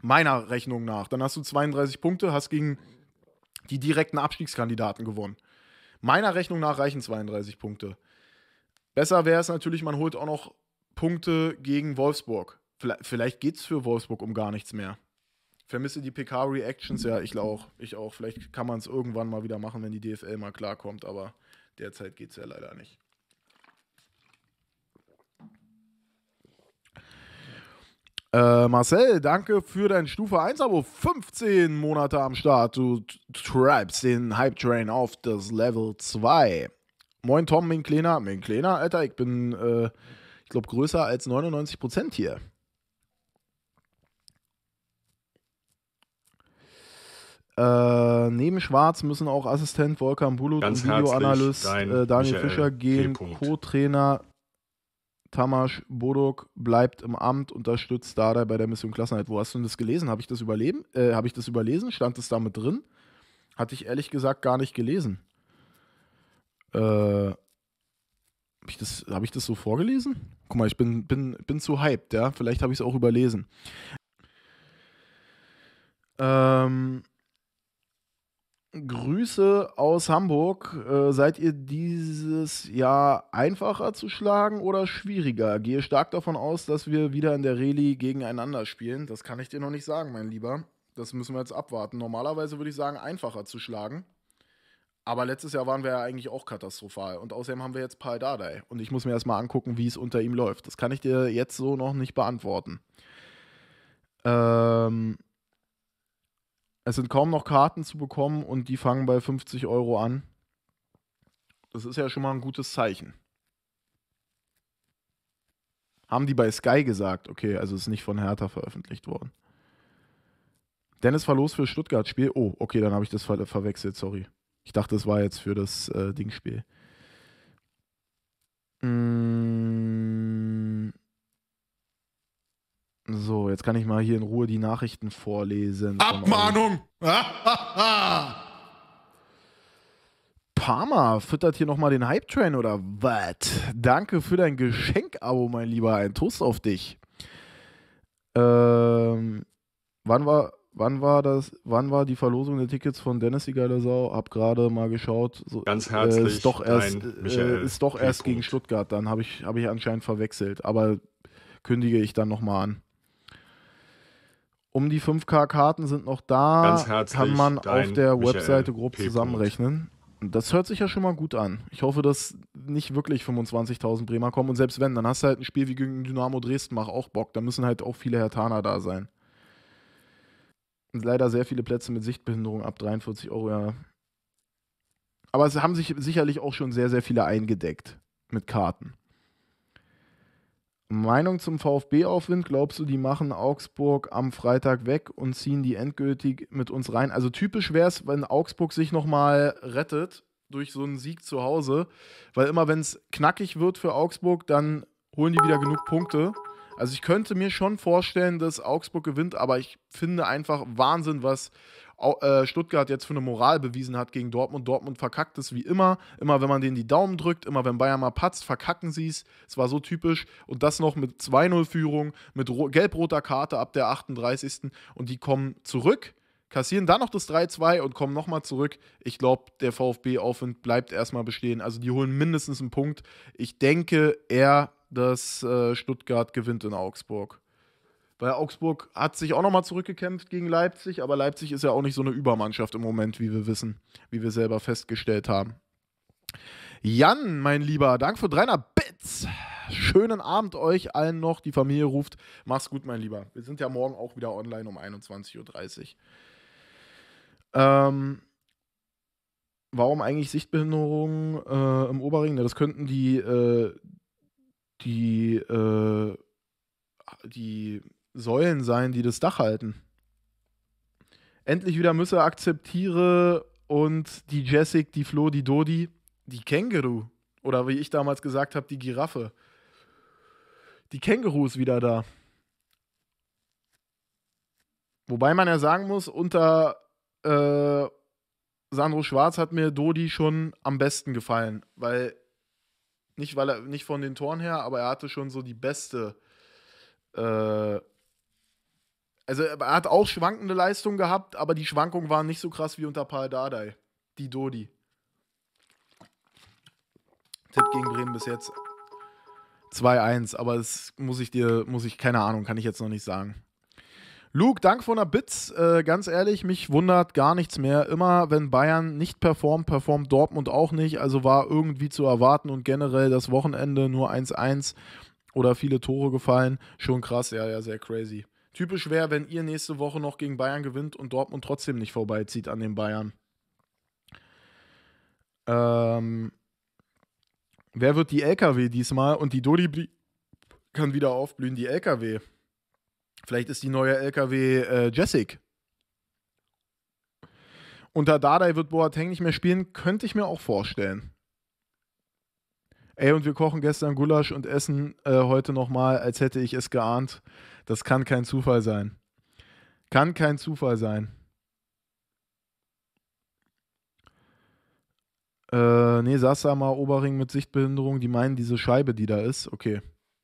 Meiner Rechnung nach. Dann hast du 32 Punkte, hast gegen die direkten Abstiegskandidaten gewonnen. Meiner Rechnung nach reichen 32 Punkte. Besser wäre es natürlich, man holt auch noch Punkte gegen Wolfsburg. Vielleicht, vielleicht geht es für Wolfsburg um gar nichts mehr. Vermisse die PK-Reactions, ja, ich auch. Ich auch. Vielleicht kann man es irgendwann mal wieder machen, wenn die DFL mal klarkommt, aber derzeit geht es ja leider nicht. Äh, Marcel, danke für dein Stufe 1-Abo. 15 Monate am Start. Du treibst den Hype-Train auf das Level 2. Moin Tom, mein Kleiner. Mein Kleiner, Alter, ich bin, äh, ich glaube, größer als 99% hier. Äh, neben Schwarz müssen auch Assistent Volkan Bulut Ganz und Videoanalyst äh, Daniel Michael Fischer gehen, Co-Trainer Tamasch Bodok bleibt im Amt, unterstützt Dada bei der Mission Klassenheit. Wo hast du denn das gelesen? Habe ich das Äh, Habe ich das überlesen? Stand es damit drin? Hatte ich ehrlich gesagt gar nicht gelesen. Äh, Habe ich, das, hab ich das so vorgelesen? Guck mal, ich bin, bin, bin zu hyped, ja. Vielleicht habe ich es auch überlesen. Ähm, Grüße aus Hamburg. Äh, seid ihr dieses Jahr einfacher zu schlagen oder schwieriger? Gehe stark davon aus, dass wir wieder in der Rallye gegeneinander spielen. Das kann ich dir noch nicht sagen, mein Lieber. Das müssen wir jetzt abwarten. Normalerweise würde ich sagen, einfacher zu schlagen. Aber letztes Jahr waren wir ja eigentlich auch katastrophal. Und außerdem haben wir jetzt Paul Dardai. Und ich muss mir erstmal angucken, wie es unter ihm läuft. Das kann ich dir jetzt so noch nicht beantworten. Ähm, es sind kaum noch Karten zu bekommen und die fangen bei 50 Euro an. Das ist ja schon mal ein gutes Zeichen. Haben die bei Sky gesagt, okay, also ist nicht von Hertha veröffentlicht worden. Dennis war los für Stuttgart-Spiel. Oh, okay, dann habe ich das ver verwechselt, sorry. Ich dachte, es war jetzt für das äh, Dingspiel. Mmh. So, jetzt kann ich mal hier in Ruhe die Nachrichten vorlesen. Abmahnung! (laughs) Parma füttert hier nochmal den Hype-Train oder was? Danke für dein Geschenk-Abo, mein Lieber. Ein Toast auf dich. Ähm, wann war, wann war das, wann war die Verlosung der Tickets von Dennis, die geile Sau? Hab gerade mal geschaut. So, Ganz äh, herzlich. Äh, ist doch erst, nein, äh, ist doch erst gegen Stuttgart, dann habe ich, hab ich anscheinend verwechselt. Aber kündige ich dann nochmal an. Um die 5K-Karten sind noch da. Ganz kann man auf der Michael Webseite grob zusammenrechnen. Das hört sich ja schon mal gut an. Ich hoffe, dass nicht wirklich 25.000 Bremer kommen. Und selbst wenn, dann hast du halt ein Spiel wie gegen Dynamo Dresden, mach auch Bock. Da müssen halt auch viele Hertaner da sein. Und leider sehr viele Plätze mit Sichtbehinderung ab 43 Euro. Ja. Aber es haben sich sicherlich auch schon sehr, sehr viele eingedeckt mit Karten. Meinung zum VfB-Aufwind? Glaubst du, die machen Augsburg am Freitag weg und ziehen die endgültig mit uns rein? Also typisch wäre es, wenn Augsburg sich nochmal rettet durch so einen Sieg zu Hause, weil immer wenn es knackig wird für Augsburg, dann holen die wieder genug Punkte. Also ich könnte mir schon vorstellen, dass Augsburg gewinnt, aber ich finde einfach Wahnsinn, was äh, Stuttgart jetzt für eine Moral bewiesen hat gegen Dortmund. Dortmund verkackt es wie immer. Immer wenn man denen die Daumen drückt, immer wenn Bayern mal patzt, verkacken sie es. Es war so typisch. Und das noch mit 2-0-Führung, mit gelb-roter Karte ab der 38. Und die kommen zurück, kassieren dann noch das 3-2 und kommen nochmal zurück. Ich glaube, der VfB-Aufwind bleibt erstmal bestehen. Also die holen mindestens einen Punkt. Ich denke eher, dass äh, Stuttgart gewinnt in Augsburg weil Augsburg hat sich auch nochmal zurückgekämpft gegen Leipzig, aber Leipzig ist ja auch nicht so eine Übermannschaft im Moment, wie wir wissen, wie wir selber festgestellt haben. Jan, mein Lieber, danke für 300 Bits. Schönen Abend euch allen noch. Die Familie ruft. Mach's gut, mein Lieber. Wir sind ja morgen auch wieder online um 21.30 Uhr. Ähm, warum eigentlich Sichtbehinderungen äh, im Oberring? Das könnten die, äh, die, äh, die Säulen sein, die das Dach halten. Endlich wieder müsse akzeptiere und die Jessic, die Flo, die Dodi, die Känguru. Oder wie ich damals gesagt habe, die Giraffe. Die Känguru ist wieder da. Wobei man ja sagen muss, unter äh, Sandro Schwarz hat mir Dodi schon am besten gefallen, weil nicht weil er nicht von den Toren her, aber er hatte schon so die beste äh, also er hat auch schwankende Leistungen gehabt, aber die Schwankungen waren nicht so krass wie unter Paul Dardai. Die Dodi. Tipp gegen Bremen bis jetzt 2-1, aber das muss ich dir, muss ich, keine Ahnung, kann ich jetzt noch nicht sagen. Luke, Dank von der Bits. Äh, ganz ehrlich, mich wundert gar nichts mehr. Immer wenn Bayern nicht performt, performt Dortmund auch nicht. Also war irgendwie zu erwarten und generell das Wochenende nur 1-1 oder viele Tore gefallen. Schon krass, ja, ja, sehr crazy. Typisch wäre, wenn ihr nächste Woche noch gegen Bayern gewinnt und Dortmund trotzdem nicht vorbeizieht an den Bayern. Ähm, wer wird die LKW diesmal? Und die Dolibli kann wieder aufblühen, die LKW. Vielleicht ist die neue LKW äh, Jessic. Unter Dadai wird Boateng nicht mehr spielen, könnte ich mir auch vorstellen ey, und wir kochen gestern Gulasch und essen äh, heute nochmal, als hätte ich es geahnt. Das kann kein Zufall sein. Kann kein Zufall sein. Äh, nee, mal Oberring mit Sichtbehinderung, die meinen diese Scheibe, die da ist. Okay.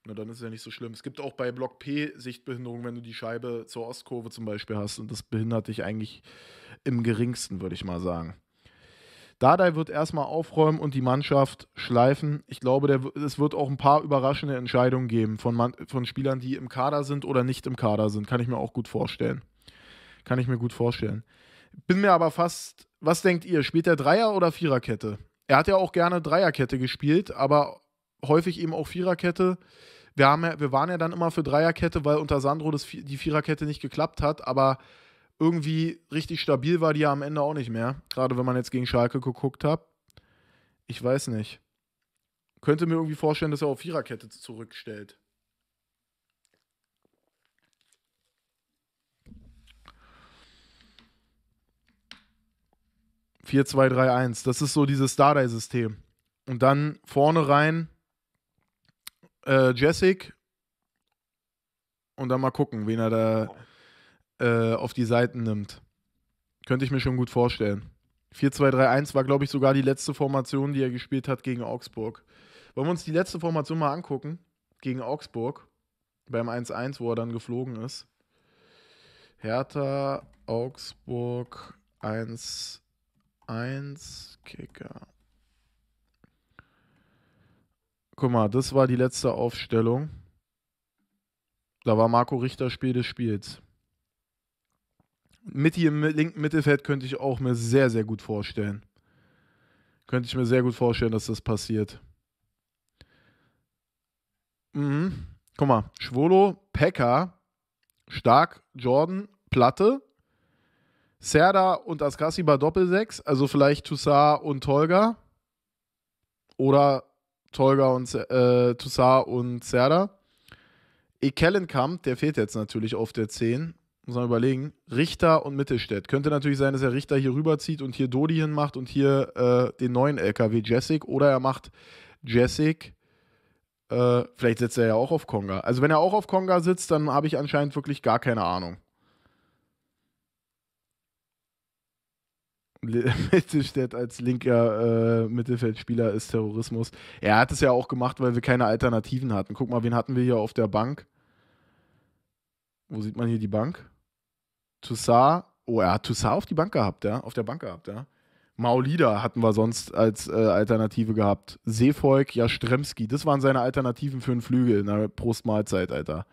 Na, dann ist es ja nicht so schlimm. Es gibt auch bei Block P Sichtbehinderung, wenn du die Scheibe zur Ostkurve zum Beispiel hast. Und das behindert dich eigentlich im geringsten, würde ich mal sagen. Dardai wird erstmal aufräumen und die Mannschaft schleifen. Ich glaube, der, es wird auch ein paar überraschende Entscheidungen geben von, Man, von Spielern, die im Kader sind oder nicht im Kader sind. Kann ich mir auch gut vorstellen. Kann ich mir gut vorstellen. Bin mir aber fast, was denkt ihr, spielt er Dreier- oder Viererkette? Er hat ja auch gerne Dreierkette gespielt, aber häufig eben auch Viererkette. Wir, haben ja, wir waren ja dann immer für Dreierkette, weil unter Sandro das, die Viererkette nicht geklappt hat, aber irgendwie richtig stabil war die ja am Ende auch nicht mehr. Gerade wenn man jetzt gegen Schalke geguckt hat. Ich weiß nicht. Könnte mir irgendwie vorstellen, dass er auf Viererkette zurückstellt. Vier, zwei, drei, eins. Das ist so dieses Starday-System. Und dann vorne rein äh, Jessic. Und dann mal gucken, wen er da. Genau. Äh, auf die Seiten nimmt. Könnte ich mir schon gut vorstellen. 4-2-3-1 war, glaube ich, sogar die letzte Formation, die er gespielt hat gegen Augsburg. Wollen wir uns die letzte Formation mal angucken? Gegen Augsburg. Beim 1-1, wo er dann geflogen ist. Hertha, Augsburg, 1-1, Kicker. Guck mal, das war die letzte Aufstellung. Da war Marco Richter Spiel des Spiels. Mitte im linken Mittelfeld könnte ich auch mir sehr, sehr gut vorstellen. Könnte ich mir sehr gut vorstellen, dass das passiert. Mhm. Guck mal, Schwolo, Pekka, Stark, Jordan, Platte, Serda und Askassi bei Doppelsechs, also vielleicht Toussaint und Tolga. Oder Tolga und äh, Toussaint und Serda. Ekelenkamp, der fehlt jetzt natürlich auf der 10 muss man überlegen, Richter und Mittelstädt. Könnte natürlich sein, dass er Richter hier rüberzieht und hier Dodi hinmacht und hier äh, den neuen LKW Jessic oder er macht Jessic. Äh, vielleicht sitzt er ja auch auf Konga. Also wenn er auch auf Konga sitzt, dann habe ich anscheinend wirklich gar keine Ahnung. (laughs) Mittelstädt als linker äh, Mittelfeldspieler ist Terrorismus. Er hat es ja auch gemacht, weil wir keine Alternativen hatten. Guck mal, wen hatten wir hier auf der Bank? Wo sieht man hier die Bank? Toussaint. Oh, er hat Toussaint auf die Bank gehabt, ja. Auf der Bank gehabt, ja. Maulida hatten wir sonst als äh, Alternative gehabt. Seevolk, Jastremski, das waren seine Alternativen für einen Flügel in einer Prost-Mahlzeit, Alter.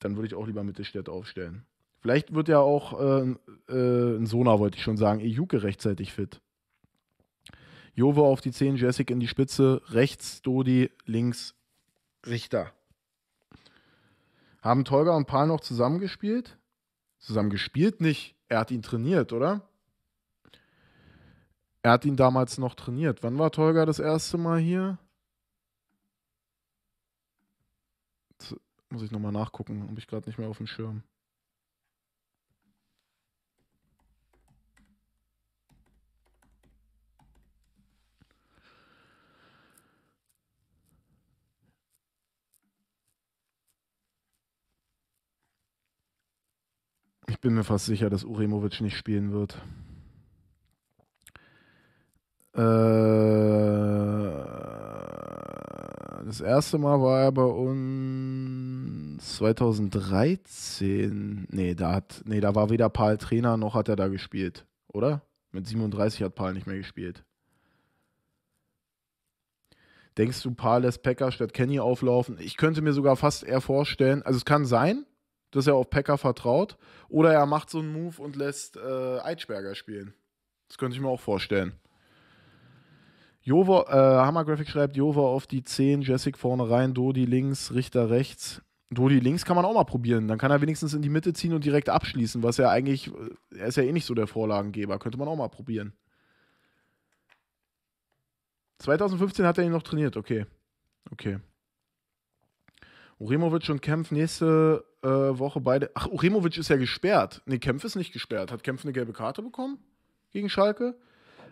Dann würde ich auch lieber Mittelstädt aufstellen. Vielleicht wird ja auch äh, äh, ein Sona, wollte ich schon sagen, Ejuke rechtzeitig fit. Jovo auf die 10, Jessic in die Spitze, rechts Dodi, links Richter. Haben Tolga und Paul noch zusammengespielt? Zusammengespielt nicht. Er hat ihn trainiert, oder? Er hat ihn damals noch trainiert. Wann war Tolga das erste Mal hier? Jetzt muss ich nochmal nachgucken. Habe ich gerade nicht mehr auf dem Schirm. Ich bin mir fast sicher, dass Uremovic nicht spielen wird. Äh, das erste Mal war er bei uns 2013. Nee, da hat, nee, da war weder Paul Trainer noch hat er da gespielt, oder? Mit 37 hat Paul nicht mehr gespielt. Denkst du, Paul lässt Packer statt Kenny auflaufen? Ich könnte mir sogar fast eher vorstellen, also es kann sein, dass er auf Packer vertraut. Oder er macht so einen Move und lässt äh, Eitschberger spielen. Das könnte ich mir auch vorstellen. Jova, äh, Hammer Graphic schreibt Jova auf die 10, Jessic vorne rein, Dodi links, Richter rechts. Dodi links kann man auch mal probieren. Dann kann er wenigstens in die Mitte ziehen und direkt abschließen, was ja eigentlich, äh, er ist ja eh nicht so der Vorlagengeber. Könnte man auch mal probieren. 2015 hat er ihn noch trainiert, okay. Okay. Uremovic und Kempf nächste äh, Woche beide. Ach, Uremovic ist ja gesperrt. Nee, Kempf ist nicht gesperrt. Hat Kempf eine gelbe Karte bekommen gegen Schalke?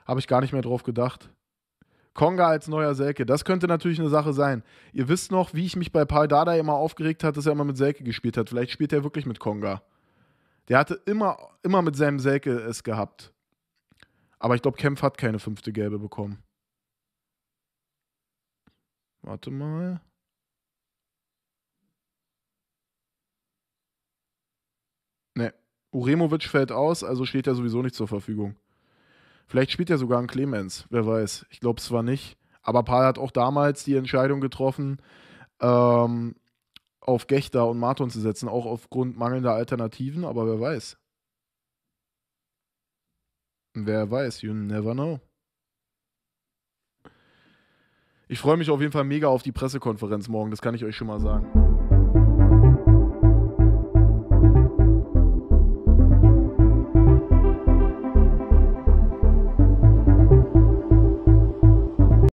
Habe ich gar nicht mehr drauf gedacht. Konga als neuer Selke, das könnte natürlich eine Sache sein. Ihr wisst noch, wie ich mich bei Paul Dada immer aufgeregt hat, dass er immer mit Selke gespielt hat. Vielleicht spielt er wirklich mit Konga. Der hatte immer, immer mit seinem Selke es gehabt. Aber ich glaube, Kempf hat keine fünfte Gelbe bekommen. Warte mal. Uremovic fällt aus, also steht er sowieso nicht zur Verfügung. Vielleicht spielt er sogar ein Clemens, wer weiß. Ich glaube es zwar nicht, aber Paul hat auch damals die Entscheidung getroffen, ähm, auf Gechter und Marton zu setzen, auch aufgrund mangelnder Alternativen, aber wer weiß. Wer weiß, you never know. Ich freue mich auf jeden Fall mega auf die Pressekonferenz morgen, das kann ich euch schon mal sagen.